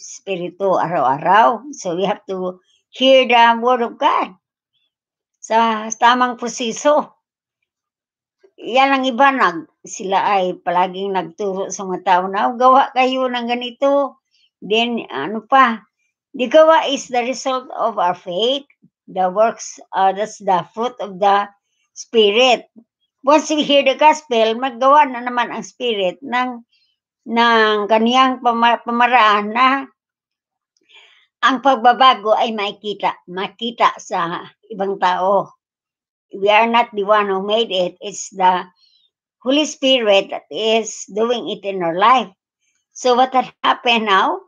spirito araw-araw. So we have to hear the word of God sa tamang proseso. Yan ang iba, nag, sila ay palaging nagturo sa mga tao na, oh, gawa kayo ng ganito. Then, ano pa, the gawa is the result of our faith. The works, uh, that's the fruit of the Spirit once we hear the gospel, maggawa na naman ang spirit ng ng kaniyang pamaraan na ang pagbabago ay makikita, makita sa ibang tao. We are not the one who made it. It's the Holy Spirit that is doing it in our life. So what had happened now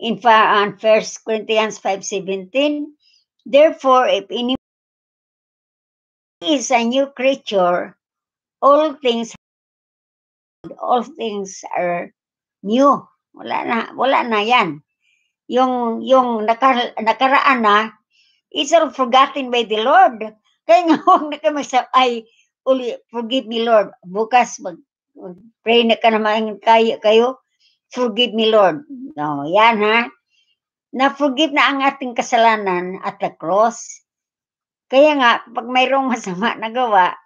in on 1 Corinthians 5.17, Therefore, if any is a new creature, all things all things are new. Wala na, wala na 'yan. Yung yung naka, nakaraan na is all forgotten by the Lord. [LAUGHS] Kaya nga huwag na kami sa ay uli forgive me Lord. Bukas mag, mag pray na ka naman kayo, kayo. Forgive me Lord. No, 'yan ha. Na forgive na ang ating kasalanan at the cross. Kaya nga pag mayroong masama na gawa,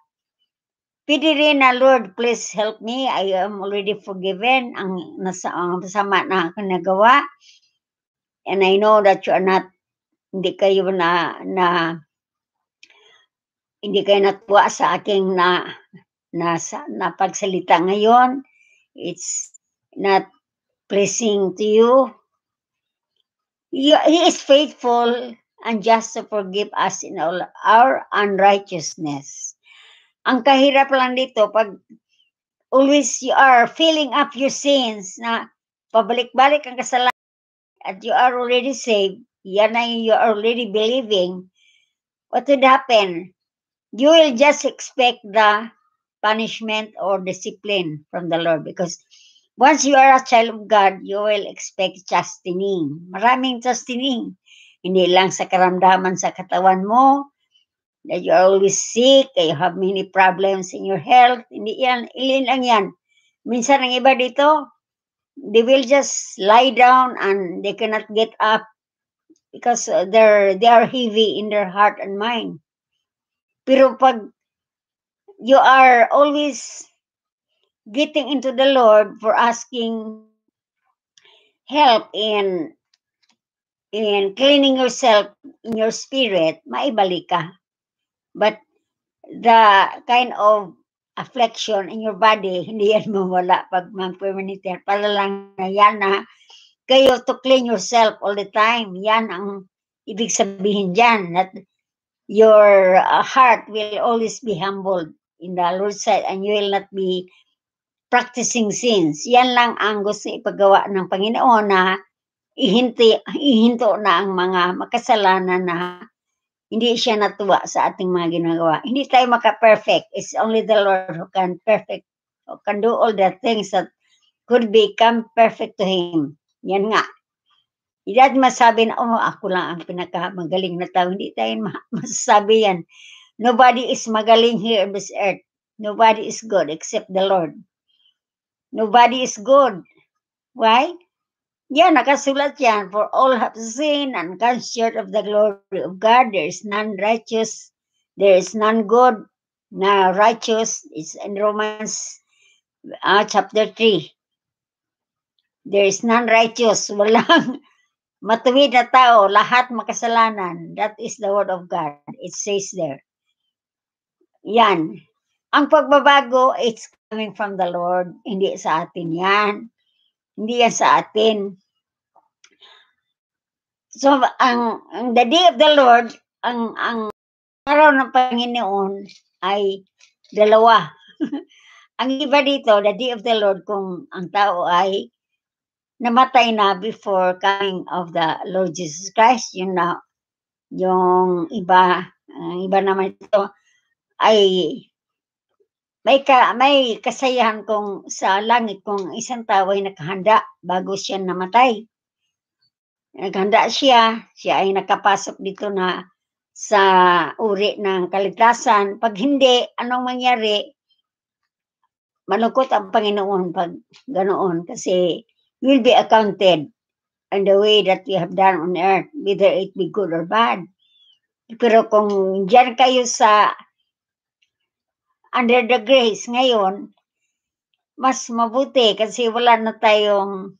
Pwede rin na, Lord, please help me. I am already forgiven. Ang, nasa, ang sama na ako nagawa. And I know that you are not, hindi kayo na, na, hindi kayo natuwa sa aking na, na, na pagsalita ngayon. It's not pleasing to you. He is faithful and just to forgive us in all our unrighteousness ang kahirap lang dito, pag always you are filling up your sins na pabalik-balik ang kasalanan at you are already saved, yan ay you are already believing, what would happen? You will just expect the punishment or discipline from the Lord because once you are a child of God, you will expect chastening. Maraming chastening. Hindi lang sa karamdaman sa katawan mo, that you're always sick, you have many problems in your health. Hindi yan, ilin lang yan. Minsan ang iba dito, they will just lie down and they cannot get up because uh, they're, they are heavy in their heart and mind. Pero pag you are always getting into the Lord for asking help in in cleaning yourself in your spirit, maibalik ka. But the kind of affliction in your body, [LAUGHS] hindi yan mawala pag mag-permanent hair. Para lang na yan na kayo to clean yourself all the time. Yan ang ibig sabihin dyan. That your uh, heart will always be humbled in the Lord's sight and you will not be practicing sins. Yan lang ang gusto ipagawa ng Panginoon na ihinti, ihinto na ang mga makasalanan na hindi siya natuwa sa ating mga ginagawa. Hindi tayo maka-perfect. It's only the Lord who can perfect, who can do all the things that could become perfect to Him. Yan nga. Hindi natin masabi na, oh, ako lang ang pinakamagaling na tao. Hindi tayo [LAUGHS] masasabi yan. Nobody is magaling here on this earth. Nobody is good except the Lord. Nobody is good. Why? Yan, nakasulat yan. For all have sinned and come short of the glory of God. There is none righteous. There is none good. Na righteous is in Romans uh, chapter 3. There is none righteous. [LAUGHS] Walang matuwid na tao. Lahat makasalanan. That is the word of God. It says there. Yan. Ang pagbabago, it's coming from the Lord. Hindi sa atin yan. Hindi yan sa atin. So, ang, ang the day of the Lord, ang, ang araw ng Panginoon ay dalawa. [LAUGHS] ang iba dito, the day of the Lord, kung ang tao ay namatay na before coming of the Lord Jesus Christ, yun na, yung iba, ang iba naman ito, ay may, ka, may kasayahan kung sa langit kung isang tao ay naghanda bago siya namatay. Naghanda siya, siya ay nakapasok dito na sa uri ng kaligtasan. Pag hindi, anong mangyari? Malungkot ang Panginoon pag ganoon kasi you will be accounted on the way that you have done on earth, whether it be good or bad. Pero kung dyan kayo sa under the grace ngayon, mas mabuti kasi wala na tayong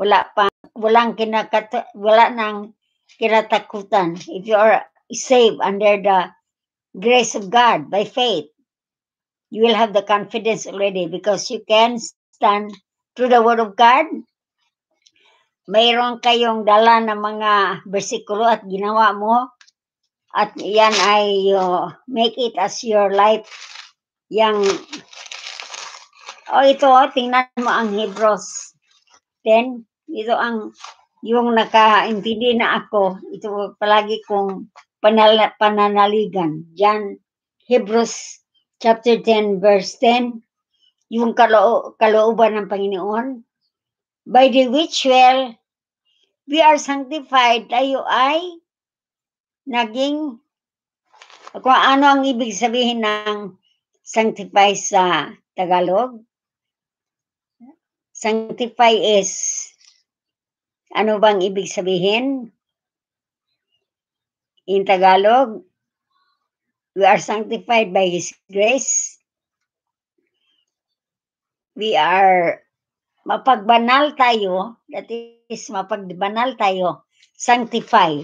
wala pa walang kinakata, wala nang kinatakutan if you are saved under the grace of God by faith you will have the confidence already because you can stand through the word of God mayroon kayong dala ng mga bersikulo at ginawa mo at yan ay uh, make it as your life Yang, oh ito, oh, tingnan mo ang Hebrews 10. Ito ang, yung nakaintindi na ako. Ito palagi kong panal, pananaligan. Diyan, Hebrews chapter 10, verse 10. Yung kaloo, kalooban ng Panginoon. By the which well, we are sanctified. Tayo ay naging kung ano ang ibig sabihin ng Sanctify sa Tagalog. Sanctify is, ano bang ibig sabihin? In Tagalog, we are sanctified by His grace. We are mapagbanal tayo, that is mapagbanal tayo, sanctify.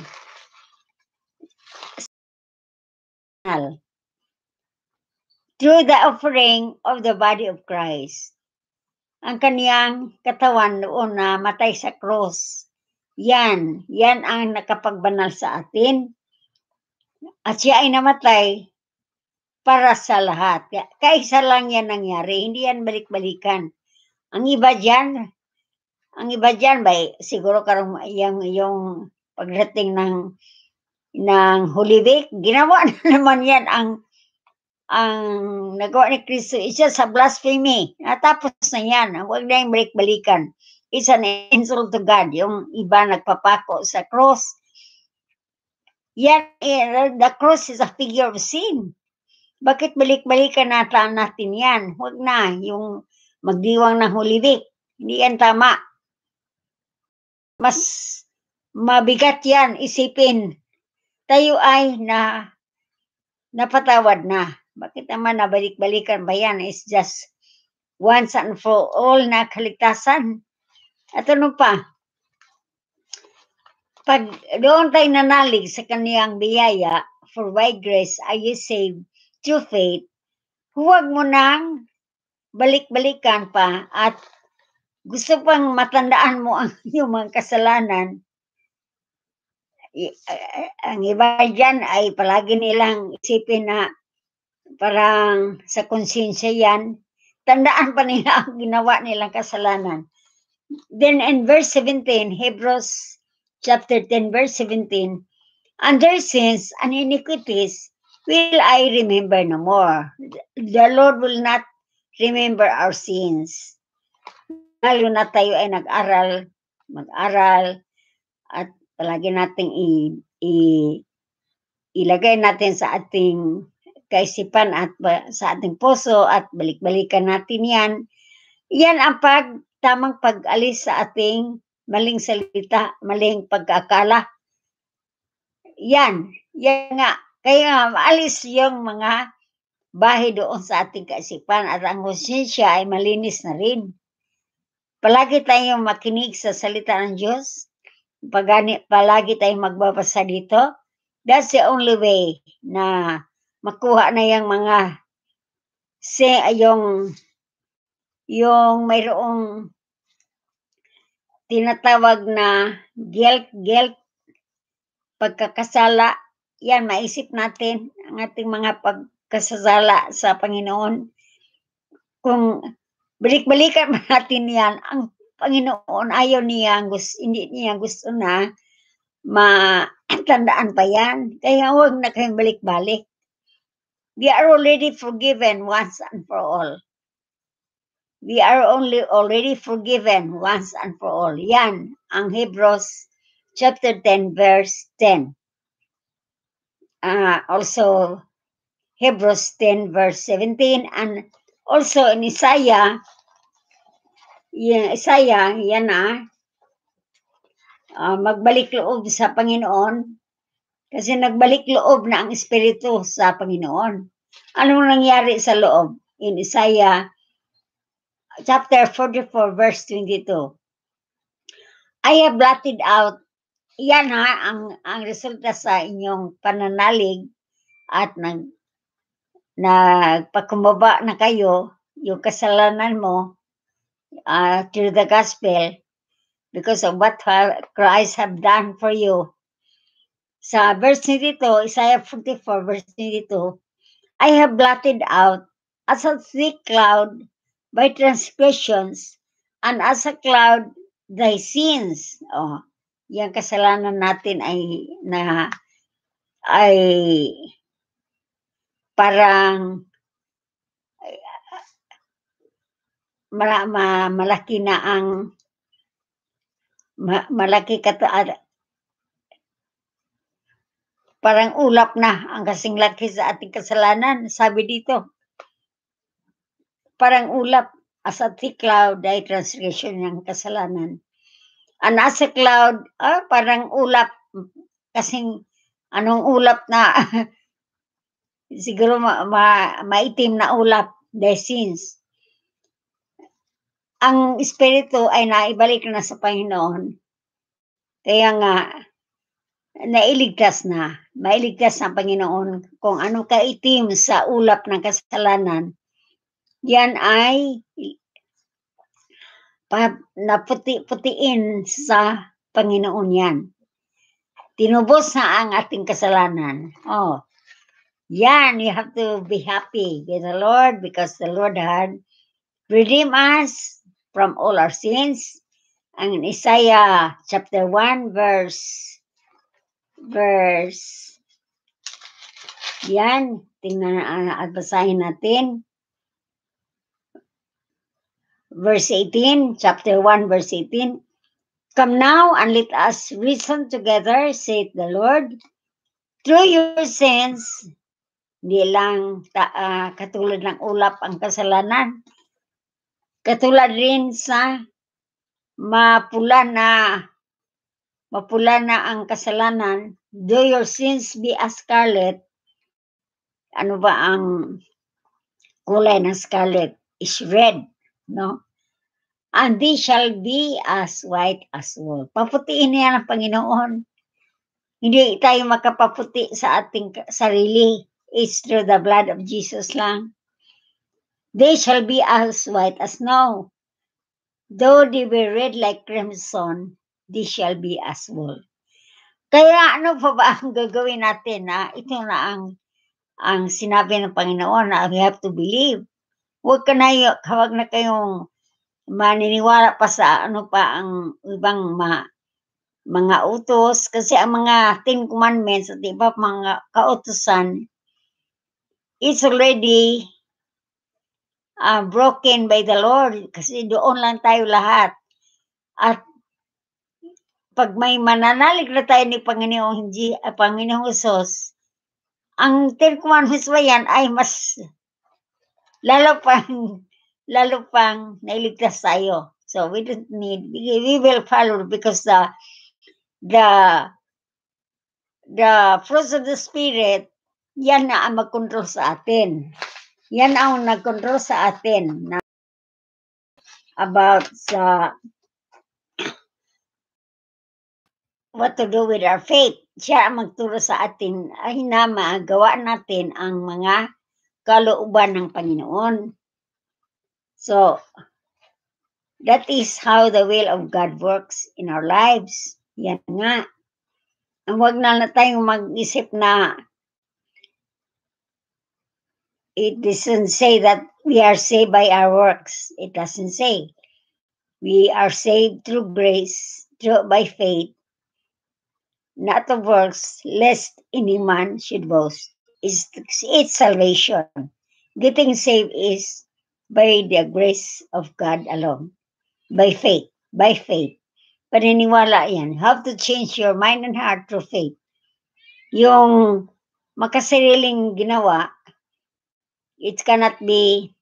Sanctify through the offering of the body of Christ. Ang kaniyang katawan noon na matay sa cross, yan, yan ang nakapagbanal sa atin. At siya ay namatay para sa lahat. Kaisa lang yan nangyari, hindi yan balik-balikan. Ang iba dyan, ang iba dyan, bay, siguro karong yung, yung pagdating ng ng Holy Week, ginawa na [LAUGHS] naman yan ang ang nagawa ni Kristo isa sa blasphemy. Natapos ah, na yan. Huwag na yung balik-balikan. It's an insult to God. Yung iba nagpapako sa cross. Yan, eh, the cross is a figure of sin. Bakit balik-balikan natin natin yan? Huwag na yung magdiwang ng Holy Week. Hindi yan tama. Mas mabigat yan isipin. Tayo ay na napatawad na bakit naman nabalik-balikan ba yan? It's just once and for all na kaligtasan. At ano pa? Pag doon tayo nanalig sa kaniyang biyaya, for by grace are you saved through faith, huwag mo nang balik-balikan pa at gusto pang matandaan mo ang [LAUGHS] iyong mga kasalanan. I, uh, ang iba dyan ay palagi nilang isipin na parang sa konsensya yan, tandaan pa nila ang ginawa nilang kasalanan. Then in verse 17, Hebrews chapter 10 verse 17, And their sins and iniquities will I remember no more. The Lord will not remember our sins. Lalo na tayo ay nag-aral, mag-aral, at palagi nating i, i, ilagay natin sa ating kaisipan at sa ating puso at balik-balikan natin yan. Yan ang pag, tamang pag-alis sa ating maling salita, maling pag-akala. Yan, yan nga. Kaya nga, maalis yung mga bahay doon sa ating kaisipan at ang konsensya ay malinis na rin. Palagi tayong makinig sa salita ng Diyos. Pagani, palagi tayong magbabasa dito. That's the only way na makuha na yung mga se ah, yung yung mayroong tinatawag na guilt guilt pagkakasala yan maisip natin ang ating mga pagkasala sa Panginoon kung balik-balikan [LAUGHS] natin yan ang Panginoon ayaw niya gusto, hindi niya gusto na matandaan [CLEARS THROAT] pa yan kaya huwag na kayong balik-balik We are already forgiven once and for all. We are only already forgiven once and for all. Yan ang Hebrews chapter 10 verse 10. Uh, ah, also Hebrews 10 verse 17 and also in Isaiah yeah, Isaiah yan ah uh, magbalik loob sa Panginoon kasi nagbalik loob na ang Espiritu sa Panginoon. Anong nangyari sa loob? In Isaiah chapter 44 verse 22. I have blotted out yan ha ang ang resulta sa inyong pananalig at nag nagpakumbaba na kayo yung kasalanan mo uh, through the gospel because of what Christ have done for you sa verse 22, Isaiah 44 verse 22, I have blotted out as a thick cloud by transgressions and as a cloud thy sins. Oh, yung kasalanan natin ay na ay parang mara, ma, malaki na ang ma, malaki kata, Parang ulap na ang kasing laki sa ating kasalanan. Sabi dito, parang ulap as a thick cloud ay transgression ng kasalanan. And as a cloud, ah, parang ulap. Kasing anong ulap na [LAUGHS] siguro ma, ma, maitim na ulap, the sins. Ang espiritu ay naibalik na sa Panginoon. Kaya nga, nailigtas na, mailigtas ng Panginoon kung anong kaitim sa ulap ng kasalanan, yan ay naputi-putiin sa Panginoon yan. Tinubos na ang ating kasalanan. Oh, yan, you have to be happy with the Lord because the Lord had redeemed us from all our sins. Ang Isaiah chapter 1 verse verse. Yan, tingnan uh, ah, at basahin natin. Verse 18, chapter 1, verse 18. Come now and let us reason together, saith the Lord. Through your sins, di lang ta, uh, katulad ng ulap ang kasalanan. Katulad rin sa mapula na mapula na ang kasalanan, do your sins be as scarlet? Ano ba ang kulay ng scarlet? Is red, no? And they shall be as white as wool. Paputiin niya ng Panginoon. Hindi tayo makapaputi sa ating sarili. It's through the blood of Jesus lang. They shall be as white as snow. Though they be red like crimson, they shall be as wool. Kaya ano pa ba ang [LAUGHS] gagawin natin Ha? ito na ang ang sinabi ng Panginoon na we have to believe. Huwag ka na, huwag na kayong maniniwala pa sa ano pa ang ibang ma, mga utos kasi ang mga Ten Commandments at iba mga kautusan is already uh, broken by the Lord kasi doon lang tayo lahat. At pag may mananalig na tayo ni Panginoong, Hindi, uh, Panginoong Usos, ang Ten Commandments ba yan ay mas lalo pang lalo pang nailigtas tayo. So we don't need, we will follow because the the the fruits of the Spirit, yan na ang mag-control sa atin. Yan ang nag-control sa atin na about sa what to do with our faith. Siya ang magturo sa atin ay na magawa natin ang mga kalooban ng Panginoon. So, that is how the will of God works in our lives. Yan nga. Ang wag na na tayong mag-isip na it doesn't say that we are saved by our works. It doesn't say. We are saved through grace, through by faith, not of works, lest any man should boast. It's, it's salvation. Getting saved is by the grace of God alone, by faith, by faith. Paniniwala yan. Have to change your mind and heart through faith. Yung makasariling ginawa, it cannot be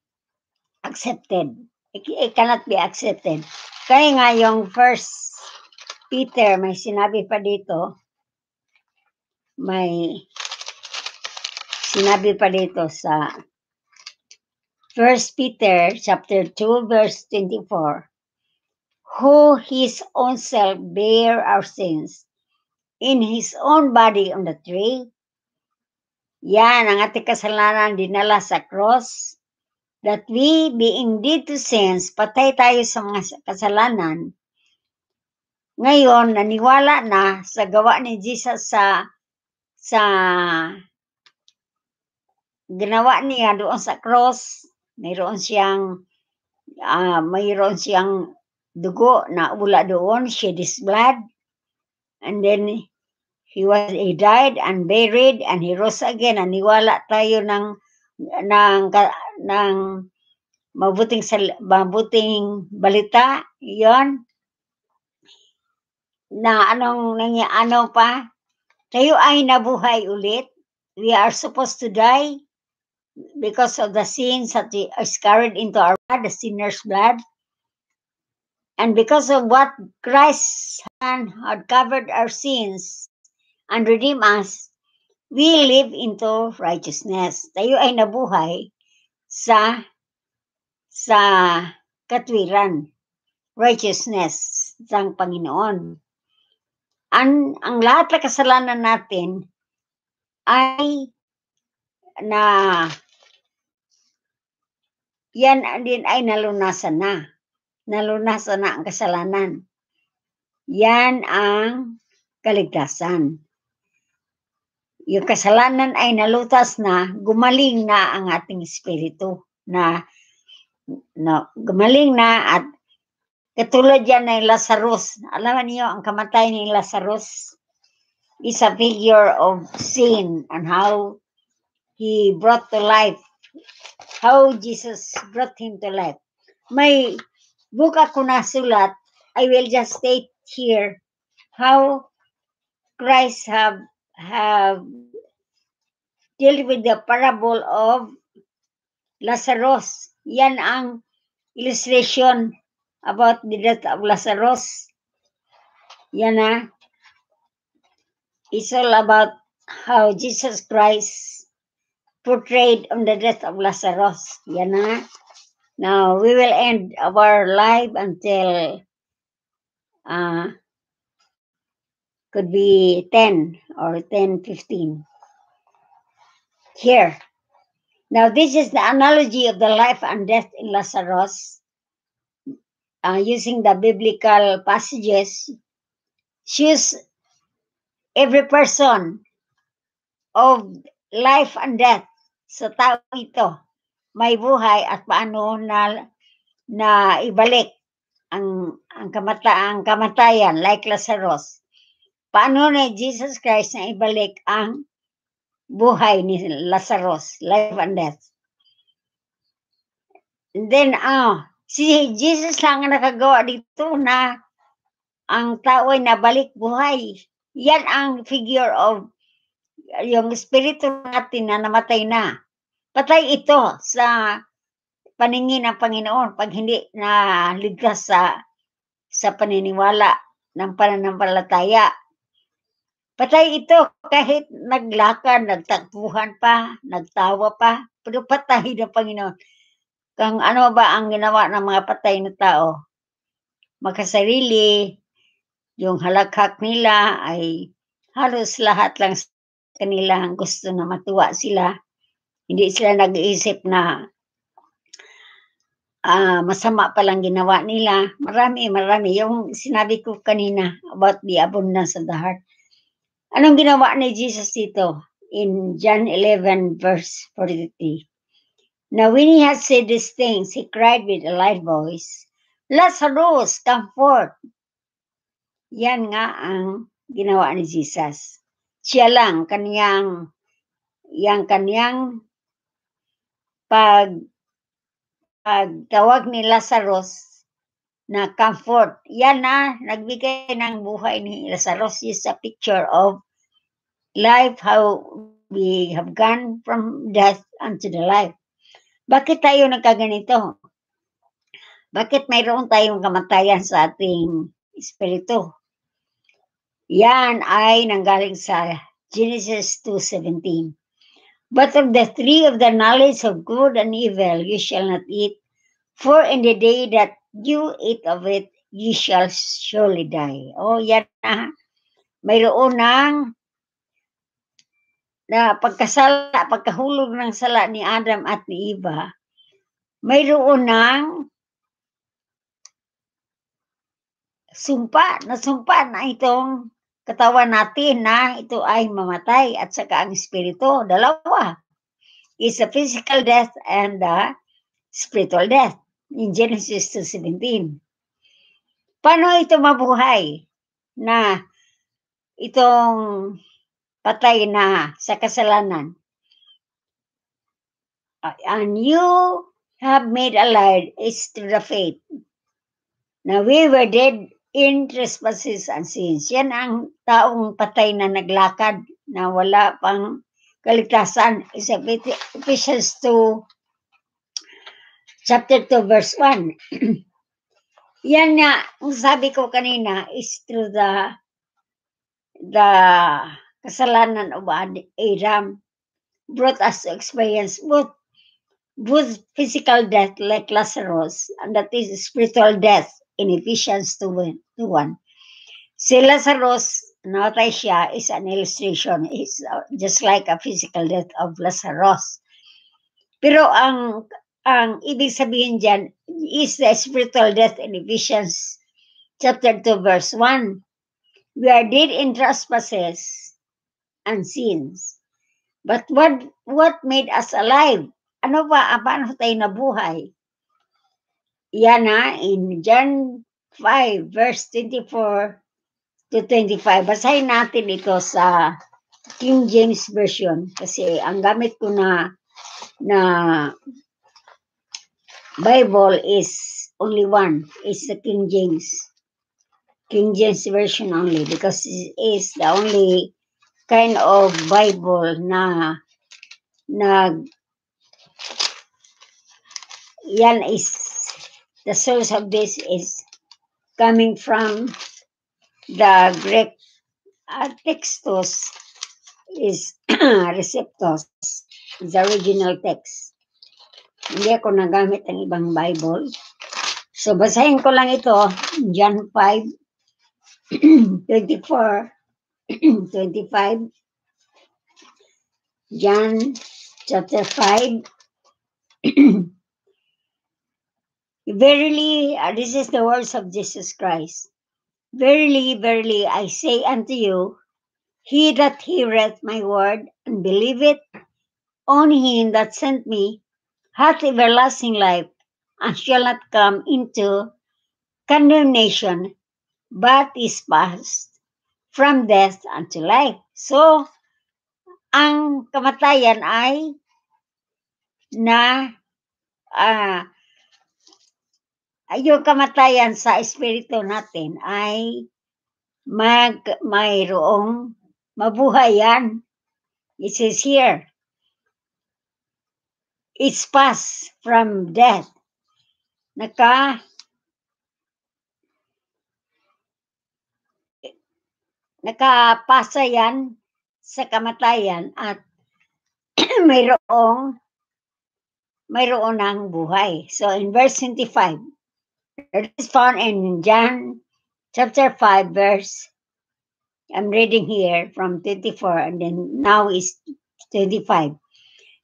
accepted. It, it cannot be accepted. Kaya nga yung first Peter, may sinabi pa dito, may sinabi pa dito sa 1 Peter chapter 2 verse 24 who his own self bare our sins in his own body on the tree yan ang ating kasalanan dinala sa cross that we being dead to sins patay tayo sa mga kasalanan ngayon, naniwala na sa gawa ni Jesus sa sa ginawa niya doon sa cross. Mayroon siyang uh, mayroon siyang dugo na ula doon, shed his blood. And then he was he died and buried and he rose again. Naniwala tayo ng ng ng mabuting sal, mabuting balita 'yon na anong nangy ano pa tayo ay nabuhay ulit we are supposed to die because of the sins that is scarred into our blood the sinner's blood and because of what Christ had covered our sins and redeemed us we live into righteousness tayo ay nabuhay sa sa katwiran righteousness sang Panginoon ang, ang lahat ng kasalanan natin ay na yan din ay nalunasan na. Nalunasan na ang kasalanan. Yan ang kaligtasan. Yung kasalanan ay nalutas na, gumaling na ang ating espiritu na, na gumaling na at Katulad e yan ng Lazarus. Alam niyo, ang kamatay ni Lazarus is a figure of sin and how he brought to life, how Jesus brought him to life. May book ako na sulat. I will just state here how Christ have have dealt with the parable of Lazarus. Yan ang illustration about the death of Lazarus. Yan ha. It's all about how Jesus Christ portrayed on the death of Lazarus. Yan ha. Now, we will end our live until uh, could be 10 or 10.15. Here. Now, this is the analogy of the life and death in Lazarus uh, using the biblical passages, she's every person of life and death sa tao ito. May buhay at paano na, na ibalik ang ang kamata ang kamatayan like Lazarus. Paano na Jesus Christ na ibalik ang buhay ni Lazarus, life and death. And then, ah, uh, Si Jesus lang ang nakagawa dito na ang tao ay nabalik buhay. Yan ang figure of yung espiritu natin na namatay na. Patay ito sa paningin ng Panginoon pag hindi na ligtas sa sa paniniwala ng pananampalataya. Patay ito kahit naglakad, nagtakbuhan pa, nagtawa pa, pero patay na Panginoon kung ano ba ang ginawa ng mga patay na tao? Makasarili, yung halakhak nila ay halos lahat lang sa kanila ang gusto na matuwa sila. Hindi sila nag-iisip na uh, masama palang ginawa nila. Marami, marami. Yung sinabi ko kanina about the abundance of the heart. Anong ginawa ni Jesus dito? In John 11 verse 43. Now, when he had said these things, he cried with a loud voice, Lazarus, come forth! Yan nga ang ginawa ni Jesus. Siya lang, kaniyang, yang kaniyang pag, pagtawag ni Lazarus na comfort. Yan na, nagbigay ng buhay ni Lazarus is a picture of life, how we have gone from death unto the life. Bakit tayo nagkaganito? Bakit mayroon tayong kamatayan sa ating espiritu? Yan ay nanggaling sa Genesis 2.17. But of the tree of the knowledge of good and evil you shall not eat, for in the day that you eat of it, you shall surely die. Oh, yan na. Mayroon ng na pagkasala, pagkahulog ng sala ni Adam at ni Eva, mayroon ng sumpa, na sumpa na itong katawan natin na ito ay mamatay at saka ang espiritu, dalawa. is a physical death and a spiritual death in Genesis 2.17. Paano ito mabuhay na itong patay na sa kasalanan. And you have made alive is to the faith. Now we were dead in trespasses and sins. Yan ang taong patay na naglakad na wala pang kaligtasan. Is Ephesians 2 chapter 2 verse 1. [CLEARS THROAT] Yan na, ang sabi ko kanina is through the the kasalanan of Adam brought us to experience both both physical death like Lazarus and that is spiritual death in Ephesians 2.1. 1. Si Lazarus, namatay siya, is an illustration. It's uh, just like a physical death of Lazarus. Pero ang ang ibig sabihin dyan is the spiritual death in Ephesians chapter 2 verse 1. We are dead in trespasses and sins. But what, what made us alive? Ano ba, paano tayo nabuhay? Yan na in John 5, verse 24 to 25. Basahin natin ito sa King James Version kasi ang gamit ko na na Bible is only one. is the King James. King James Version only because it is the only kind of Bible na nag yan is the source of this is coming from the Greek uh, textus is [CLEARS THROAT] receptus is the original text. Hindi ako nagamit ang ibang Bible. So basahin ko lang ito, John 5, 24 [CLEARS THROAT] [CLEARS THROAT] 25 John chapter 5 [CLEARS THROAT] Verily uh, this is the words of Jesus Christ Verily verily I say unto you he that heareth my word and believeth on him that sent me hath everlasting life and shall not come into condemnation but is passed from death unto life. So, ang kamatayan ay na uh, yung kamatayan sa espiritu natin ay mag mayroong mabuhayan. It says here, it's past from death. Naka nakapasa yan sa kamatayan at [CLEARS THROAT] mayroong mayroon ng buhay. So in verse 25, it is found in John chapter 5 verse I'm reading here from 24 and then now is 25.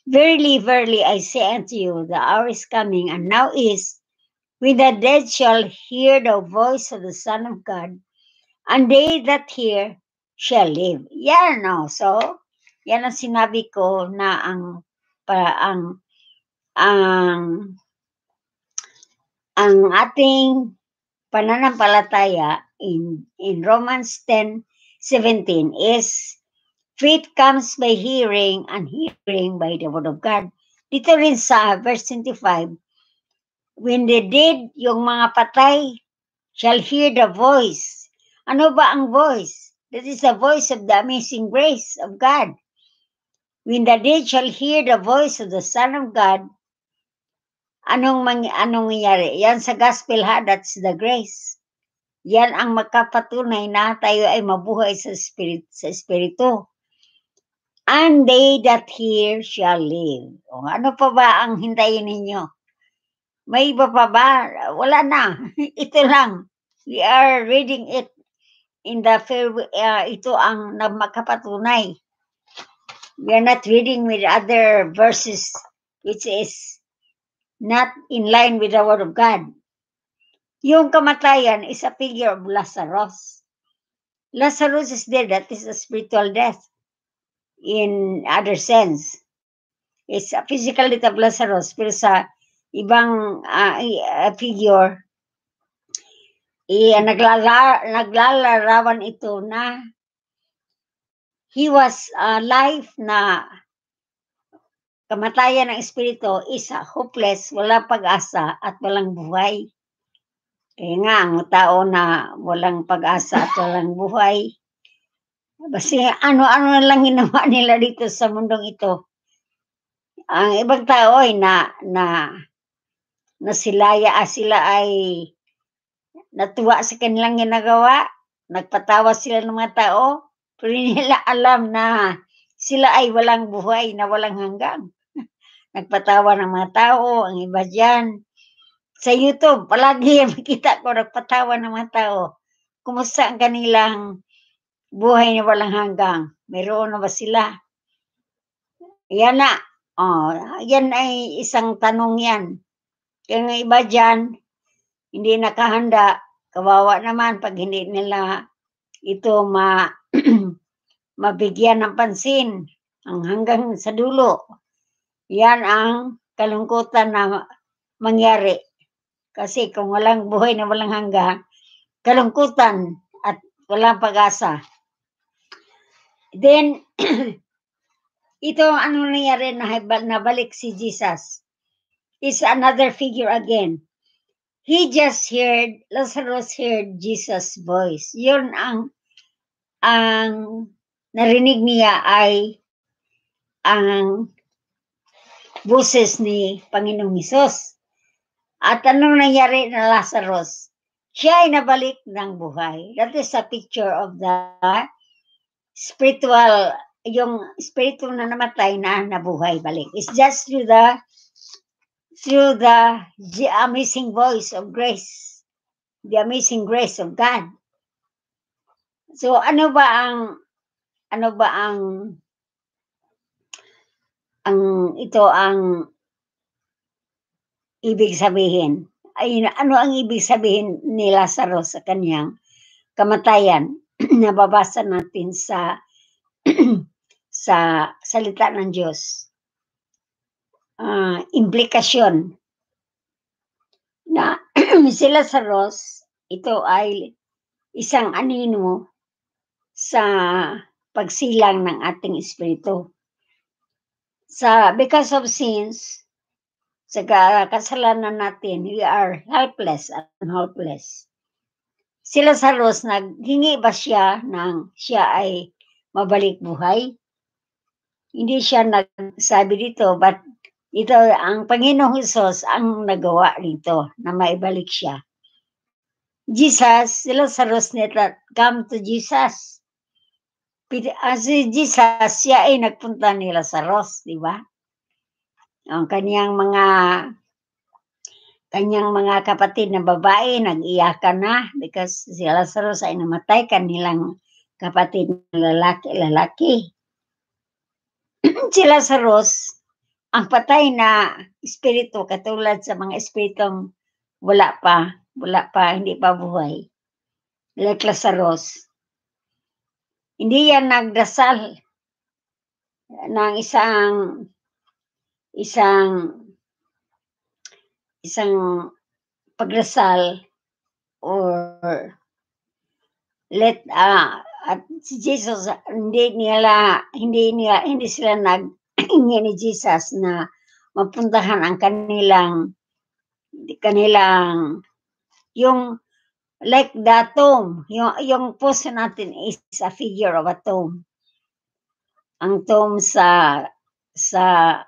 Verily, verily, I say unto you, the hour is coming and now is, when the dead shall hear the voice of the Son of God, and they that hear shall live. Yeah, no. So, yan ang sinabi ko na ang para ang ang ang ating pananampalataya in in Romans 10:17 is faith comes by hearing and hearing by the word of God. Dito rin sa verse 25, when they did, yung mga patay shall hear the voice ano ba ang voice? That is the voice of the amazing grace of God. When the dead shall hear the voice of the Son of God, anong, mang, anong nangyari? Yan sa gospel ha, that's the grace. Yan ang makapatunay na tayo ay mabuhay sa, spirit, sa espiritu. And they that hear shall live. O, ano pa ba ang hintayin ninyo? May iba pa ba? Wala na. [LAUGHS] Ito lang. We are reading it in the fair, uh, ito ang magkapatunay. We are not reading with other verses which is not in line with the Word of God. Yung kamatayan is a figure of Lazarus. Lazarus is there, that is a spiritual death in other sense. It's a physical death of Lazarus, pero sa ibang uh, uh figure, Iya, eh, naglala, naglalarawan ito na he was uh, life na kamatayan ng espiritu is hopeless, wala pag-asa at walang buhay. Kaya nga, ang tao na walang pag-asa at walang buhay, kasi ano-ano na lang ginawa [LAUGHS] nila dito sa mundong ito. Ang ibang tao ay na, na, na sila, ya, ah, sila ay natuwa sa kanilang ginagawa, nagpatawa sila ng mga tao, pero nila [LAUGHS] alam na sila ay walang buhay na walang hanggang. [LAUGHS] nagpatawa ng mga tao, ang iba dyan. Sa YouTube, palagi [LAUGHS] makita ko nagpatawa ng mga tao. Kumusta ang kanilang buhay na walang hanggang? Meron na ba sila? Yan na. Oh, yan ay isang tanong yan. Kaya nga iba dyan, hindi nakahanda, kawawa naman pag hindi nila ito ma [CLEARS THROAT] mabigyan ng pansin ang hanggang sa dulo. Yan ang kalungkutan na mangyari. Kasi kung walang buhay na walang hanggan, kalungkutan at walang pag-asa. Then, [CLEARS THROAT] ito ano nangyari na nabalik si Jesus is another figure again he just heard, Lazarus heard Jesus' voice. Yun ang, ang narinig niya ay ang boses ni Panginoong Isos. At anong nangyari na Lazarus? Siya ay nabalik ng buhay. That is a picture of the spiritual, yung spiritual na namatay na nabuhay balik. It's just through the through the amazing voice of grace, the amazing grace of God. So ano ba ang ano ba ang ang ito ang ibig sabihin? Ay ano ang ibig sabihin ni Lazarus sa kanyang kamatayan? [CLEARS THROAT] Nababasa natin sa [CLEARS THROAT] sa salita ng Diyos uh, implikasyon na [CLEARS THROAT] sila sa Ross, ito ay isang anino sa pagsilang ng ating espiritu. Sa because of sins, sa kasalanan natin, we are helpless and hopeless. Sila sa Ross, naghingi ba siya ng siya ay mabalik buhay? Hindi siya nagsabi dito, but ito, ang Panginoong Isos ang nagawa nito na maibalik siya. Jesus, Lazarus need not come to Jesus. As ah, si Jesus, siya ay nagpunta ni Lazarus, di ba? Ang kaniyang mga kanyang mga kapatid na babae nag-iyakan na because si Lazarus ay namatay kanilang kapatid na lalaki-lalaki. si Lazarus, ang patay na espiritu katulad sa mga espiritong wala pa, wala pa, hindi pa buhay. Like Lazarus. Hindi yan nagdasal ng isang isang isang pagdasal or let uh, at si Jesus hindi nila hindi nila hindi sila nag hingi [CLEARS THROAT] ni Jesus na mapuntahan ang kanilang kanilang yung like the tomb yung yung puso natin is a figure of a tomb ang tomb sa sa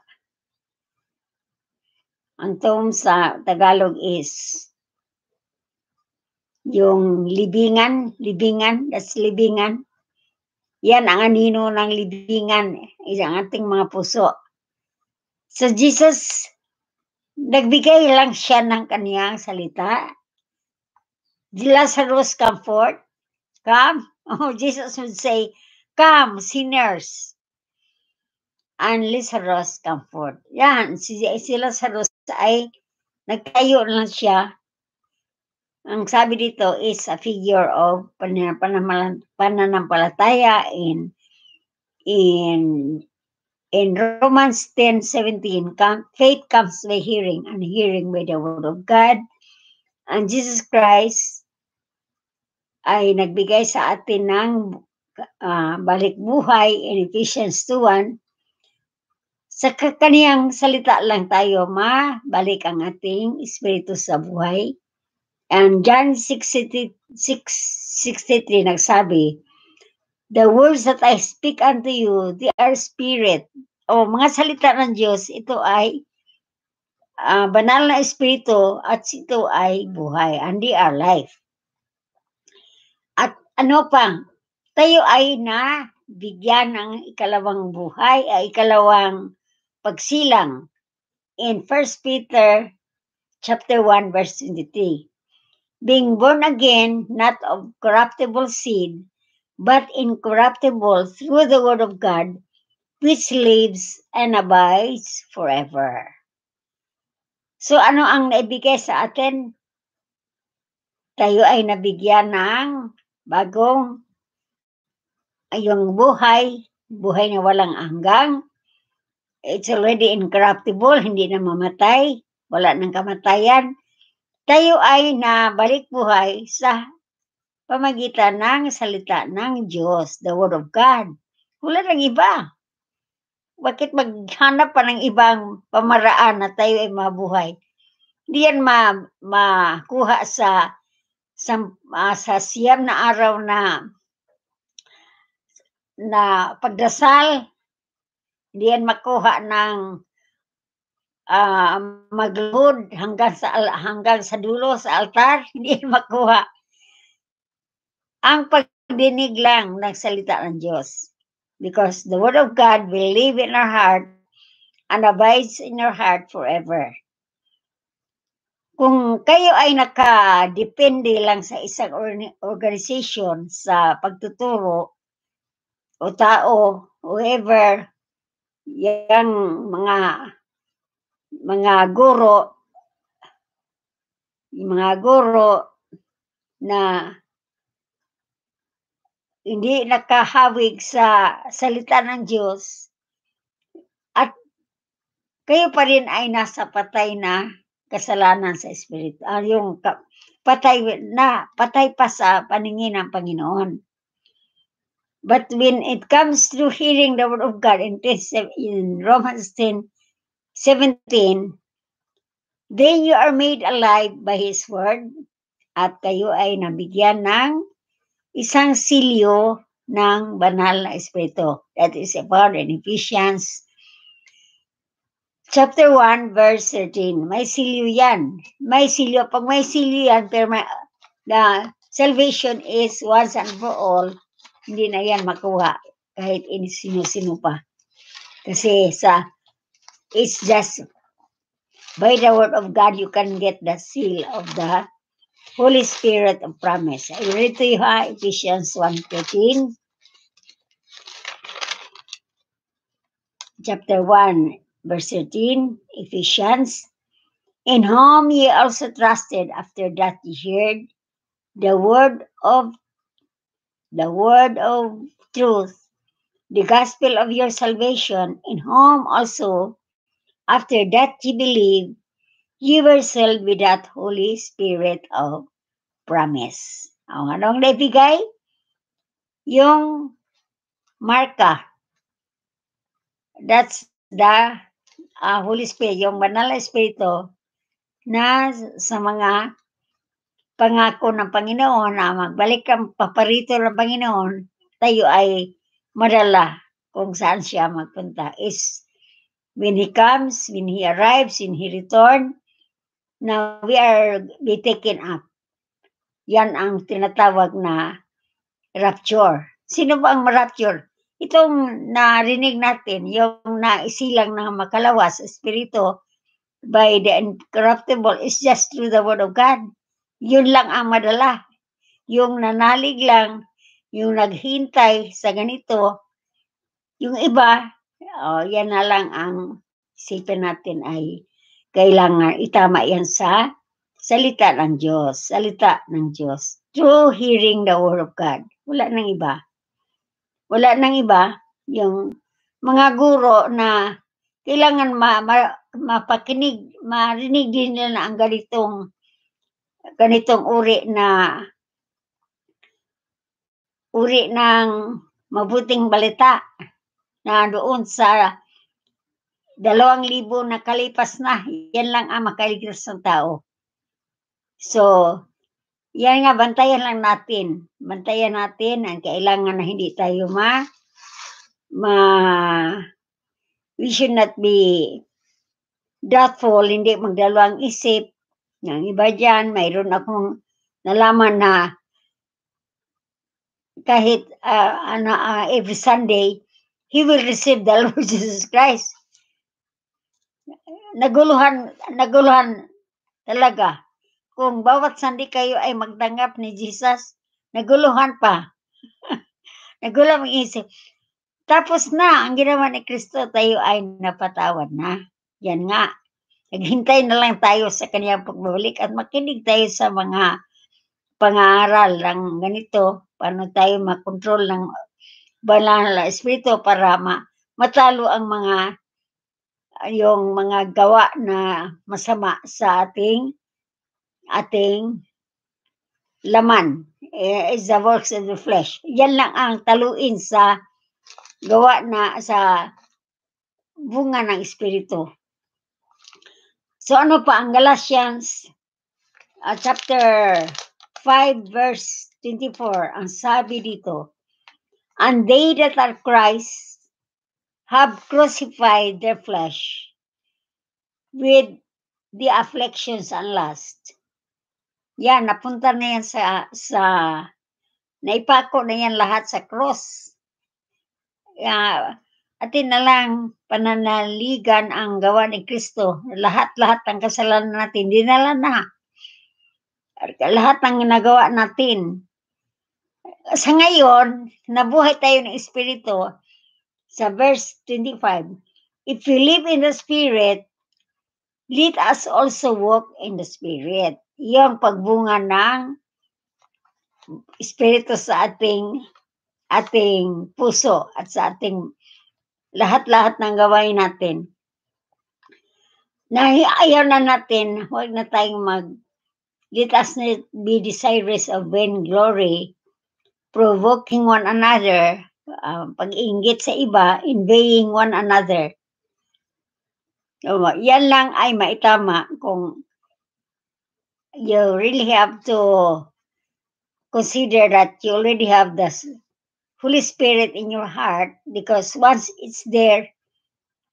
ang tomb sa Tagalog is yung libingan, libingan, that's libingan. Yan ang anino ng libingan, eh. isang ating mga puso. So Jesus, nagbigay lang siya ng kaniyang salita. Lazarus, come forth. Come. [LAUGHS] Oh, Jesus would say, Come, sinners. And Lazarus, come forth. Yan, si, si Lazarus ay nagtayo lang siya ang sabi dito is a figure of pananampalataya in in in Romans 10:17 faith comes by hearing and hearing by the word of God. And Jesus Christ ay nagbigay sa atin ng uh, ah, balik buhay in Ephesians 2:1 sa kaniyang salita lang tayo mabalik ang ating espiritu sa buhay And John 6.63 nagsabi, The words that I speak unto you, they are spirit. O mga salita ng Diyos, ito ay uh, banal na espiritu at ito ay buhay. And they are life. At ano pa, tayo ay na bigyan ng ikalawang buhay, ay ah, ikalawang pagsilang in 1 Peter chapter 1 verse 23 being born again, not of corruptible seed, but incorruptible through the word of God, which lives and abides forever. So ano ang naibigay sa atin? Tayo ay nabigyan ng bagong yung buhay, buhay na walang hanggang. It's already incorruptible, hindi na mamatay, wala ng kamatayan tayo ay nabalik buhay sa pamagitan ng salita ng Diyos, the Word of God. Wala ng iba. Bakit maghanap pa ng ibang pamaraan na tayo ay mabuhay? Hindi yan ma makuha sa sa, uh, sa siyam na araw na na pagdasal, hindi yan makuha ng uh, magluhod hanggang sa hanggang sa dulo sa altar, [LAUGHS] hindi makuha. Ang pagdinig lang ng salita ng Diyos. Because the Word of God will live in our heart and abides in your heart forever. Kung kayo ay nakadepende lang sa isang organization sa pagtuturo o tao, whoever, yung mga mga guro, mga guro na hindi nakahawig sa salita ng Diyos at kayo pa rin ay nasa patay na kasalanan sa Espiritu. Ah, yung patay na, patay pa sa paningin ng Panginoon. But when it comes to hearing the word of God in, in Romans 10, 17, Then you are made alive by His Word at kayo ay nabigyan ng isang silyo ng banal na Espiritu. That is about in Ephesians chapter 1, verse 13. May silyo yan. May silyo. Pag may silyo yan, pero may, na salvation is once and for all, hindi na yan makuha kahit in sino-sino pa. Kasi sa It's just by the word of God, you can get the seal of the Holy Spirit of promise. I read to you ah, Ephesians 1.13. Chapter 1, verse 13, Ephesians. In whom ye also trusted after that ye heard the word of the word of truth, the gospel of your salvation, in whom also After that you believe, ye were sealed with that Holy Spirit of promise. Ang anong naibigay? Yung marka. That's the uh, Holy Spirit, yung banal na Espiritu na sa mga pangako ng Panginoon na magbalik ang paparito ng Panginoon, tayo ay madala kung saan siya magpunta. Is when he comes, when he arrives, when he return, now we are be taken up. Yan ang tinatawag na rapture. Sino ba ang rapture? Itong narinig natin, yung naisilang ng makalawas, espiritu, by the incorruptible, is just through the Word of God. Yun lang ang madala. Yung nanalig lang, yung naghintay sa ganito, yung iba, o, oh, yan na lang ang isipin natin ay kailangan itama yan sa salita ng Diyos, salita ng Diyos, through hearing the Word of God. Wala nang iba. Wala nang iba yung mga guro na kailangan ma, ma, mapakinig, marinig din nila na ang ganitong ganitong uri na uri ng mabuting balita na doon sa dalawang libo na kalipas na, yan lang ang makaligtas ng tao. So, yan nga, bantayan lang natin. Bantayan natin ang kailangan na hindi tayo ma, ma, we should not be doubtful, hindi magdalawang isip. Ng iba dyan, mayroon akong nalaman na kahit uh, ano, uh, every Sunday, he will receive the [LAUGHS] Lord Jesus Christ. Naguluhan, naguluhan talaga. Kung bawat sandi kayo ay magtanggap ni Jesus, naguluhan pa. [LAUGHS] Nagulo ang isip. Tapos na, ang ginawa ni Kristo, tayo ay napatawad na. Yan nga. Naghintay na lang tayo sa kanyang pagbabalik at makinig tayo sa mga pangaral ng ganito, paano tayo makontrol ng banal na espiritu para ma matalo ang mga yung mga gawa na masama sa ating ating laman eh, is the works of the flesh. Yan lang ang taluin sa gawa na sa bunga ng Espiritu. So ano pa ang Galatians uh, chapter 5 verse 24 ang sabi dito and they that are Christ have crucified their flesh with the afflictions and lust. Yan, napunta na yan sa, sa naipako na yan lahat sa cross. Uh, atin na lang pananaligan ang gawa ni Kristo. Lahat-lahat ang kasalanan natin, dinala na. Lahat ng ginagawa natin, sa ngayon, nabuhay tayo ng Espiritu, sa verse 25, If you live in the Spirit, let us also walk in the Spirit. Yung pagbunga ng Espiritu sa ating ating puso at sa ating lahat-lahat ng gawain natin. Na na natin, huwag na tayong mag, let us not be desirous of vain glory provoking one another, uh, um, pag-ingit sa iba, inveighing one another. So, yan lang ay maitama kung you really have to consider that you already have the Holy Spirit in your heart because once it's there,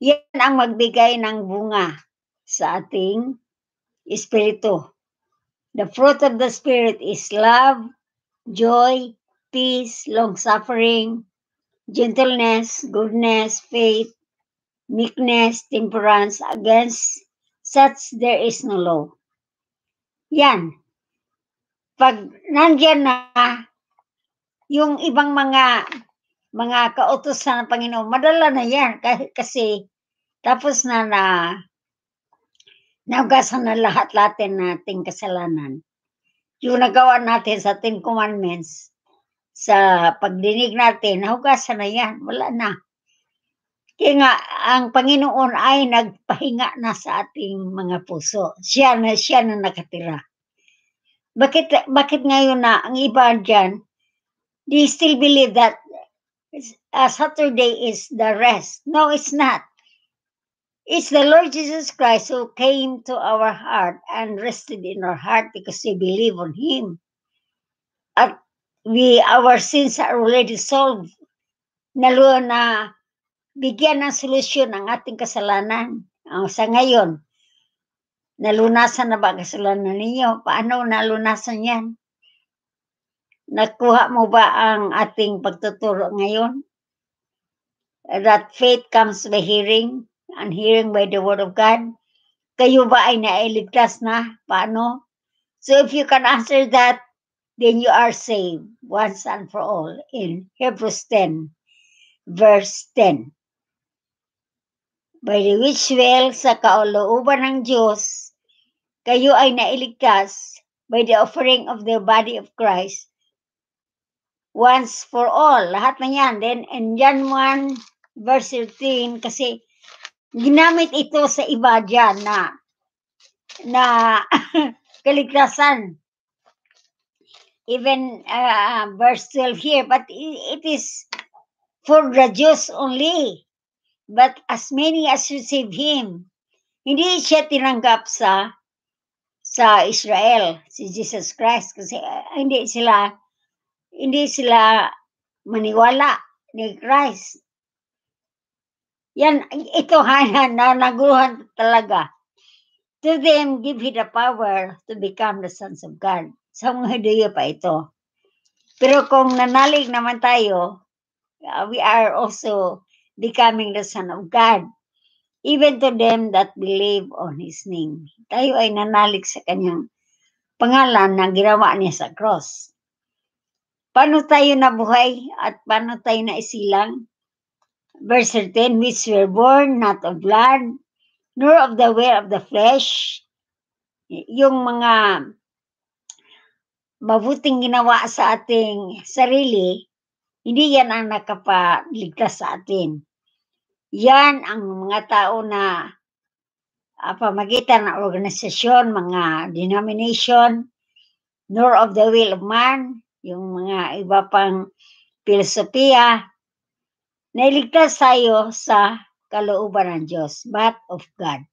yan ang magbigay ng bunga sa ating espiritu. The fruit of the Spirit is love, joy, peace, long-suffering, gentleness, goodness, faith, meekness, temperance, against such there is no law. Yan. Pag nandiyan na yung ibang mga mga kautosan ng Panginoon, madala na yan [LAUGHS] kasi tapos na na nagasan na lahat natin nating kasalanan. Yung nagawa natin sa Ten Commandments, sa pagdinig natin, nahugasan na yan, wala na. Kaya nga, ang Panginoon ay nagpahinga na sa ating mga puso. Siya na, siya na nakatira. Bakit, bakit ngayon na ang iba dyan, they still believe that uh, Saturday is the rest. No, it's not. It's the Lord Jesus Christ who came to our heart and rested in our heart because we believe on Him. At we our sins are already solved. Nalo na bigyan ng solusyon ang ating kasalanan. Ang ah, sa ngayon, nalunasan na ba ang kasalanan ninyo? Paano nalunasan yan? Nakuha mo ba ang ating pagtuturo ngayon? That faith comes by hearing and hearing by the word of God. Kayo ba ay nailigtas na? Paano? So if you can answer that, then you are saved once and for all in Hebrews 10, verse 10. By the which will sa kaolooban ng Diyos, kayo ay nailigtas by the offering of the body of Christ once for all. Lahat na yan. Then in John 1, verse 13, kasi ginamit ito sa iba dyan na na [LAUGHS] kaligtasan even uh, verse 12 here, but it is for the Jews only. But as many as receive Him, hindi siya tinanggap sa sa Israel, si Jesus Christ, kasi uh, hindi sila hindi sila maniwala ni Christ. Yan, ito ha, [LAUGHS] na naguhan talaga. To them, give He the power to become the sons of God Samudaya pa ito. Pero kung nanalig naman tayo, uh, we are also becoming the Son of God. Even to them that believe on His name. Tayo ay nanalig sa kanyang pangalan na ginawa niya sa cross. Paano tayo nabuhay at paano tayo naisilang? Verse 10, which were born not of blood, nor of the will of the flesh. Yung mga mabuting ginawa sa ating sarili, hindi yan ang nakapaligtas sa atin. Yan ang mga tao na uh, pamagitan ng organisasyon, mga denomination, nor of the will of man, yung mga iba pang filosofiya, nailigtas tayo sa kalooban ng Diyos, but of God.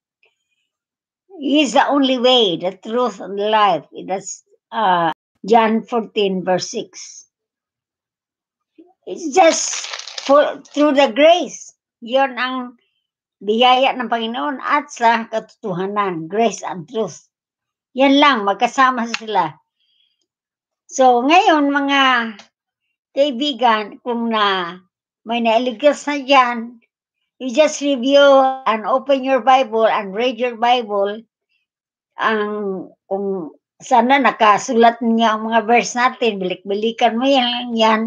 He is the only way, the truth, and the life. is, uh, John 14, verse 6. It's just for, through the grace. Yon ang biyaya ng Panginoon at sa katotohanan, grace and truth. Yan lang, magkasama sila. So, ngayon mga kaibigan, kung na may nailigas na dyan, you just review and open your Bible and read your Bible ang um, kung sana nakasulat niya ang mga verse natin. Balik-balikan mo yan, yan.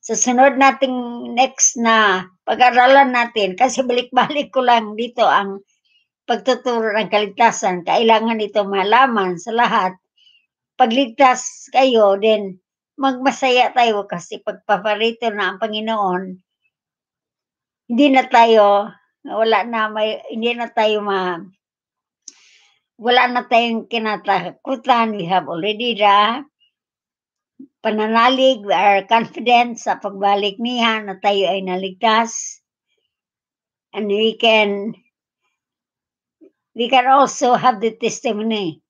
Sa sunod nating next na pag-aralan natin, kasi balik-balik ko lang dito ang pagtuturo ng kaligtasan. Kailangan ito malaman sa lahat. Pagligtas kayo, then magmasaya tayo kasi pagpaparito na ang Panginoon, hindi na tayo, wala na, may, hindi na tayo ma, wala na tayong kinatakutan. We have already the pananalig. We are confident sa pagbalik niya na tayo ay naligtas. And we can we can also have the testimony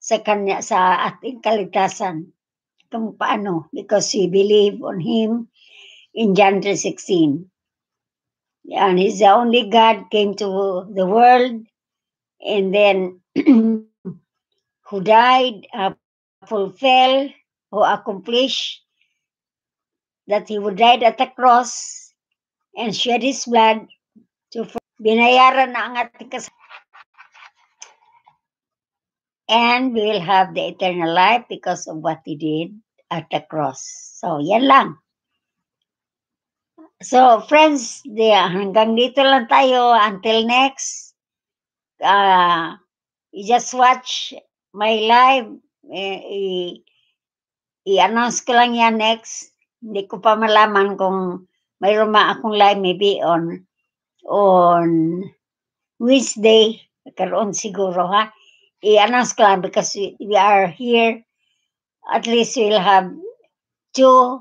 sa kanya sa ating kaligtasan kung paano because we believe on him in John 3:16 and he's the only God came to the world and then [CLEARS THROAT] who died, uh, fulfill, who accomplished that he would die at the cross and shed his blood to binayaran na ang ating And we'll have the eternal life because of what he did at the cross. So, yan lang. So, friends, yeah, hanggang dito lang tayo. Until next, uh, you just watch my live. Eh, I-announce ko lang yan next. Hindi ko pa malaman kung mayroon ma akong live maybe on on Wednesday. Karoon siguro ha. I-announce ko lang because we, we are here. At least we'll have two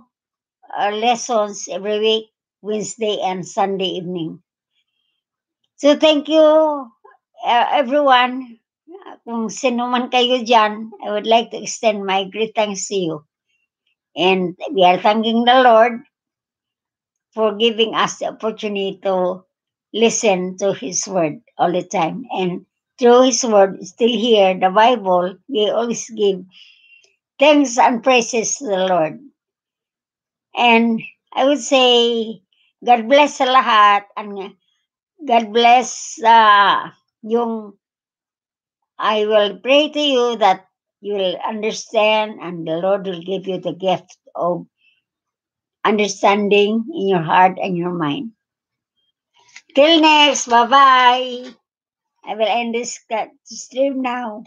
uh, lessons every week, Wednesday and Sunday evening. So thank you, uh, everyone kung sino man kayo dyan, I would like to extend my great thanks to you. And we are thanking the Lord for giving us the opportunity to listen to His Word all the time. And through His Word, still here, the Bible, we always give thanks and praises to the Lord. And I would say, God bless sa lahat. And God bless uh, yung I will pray to you that you will understand and the Lord will give you the gift of understanding in your heart and your mind. Till next, bye bye. I will end this stream now.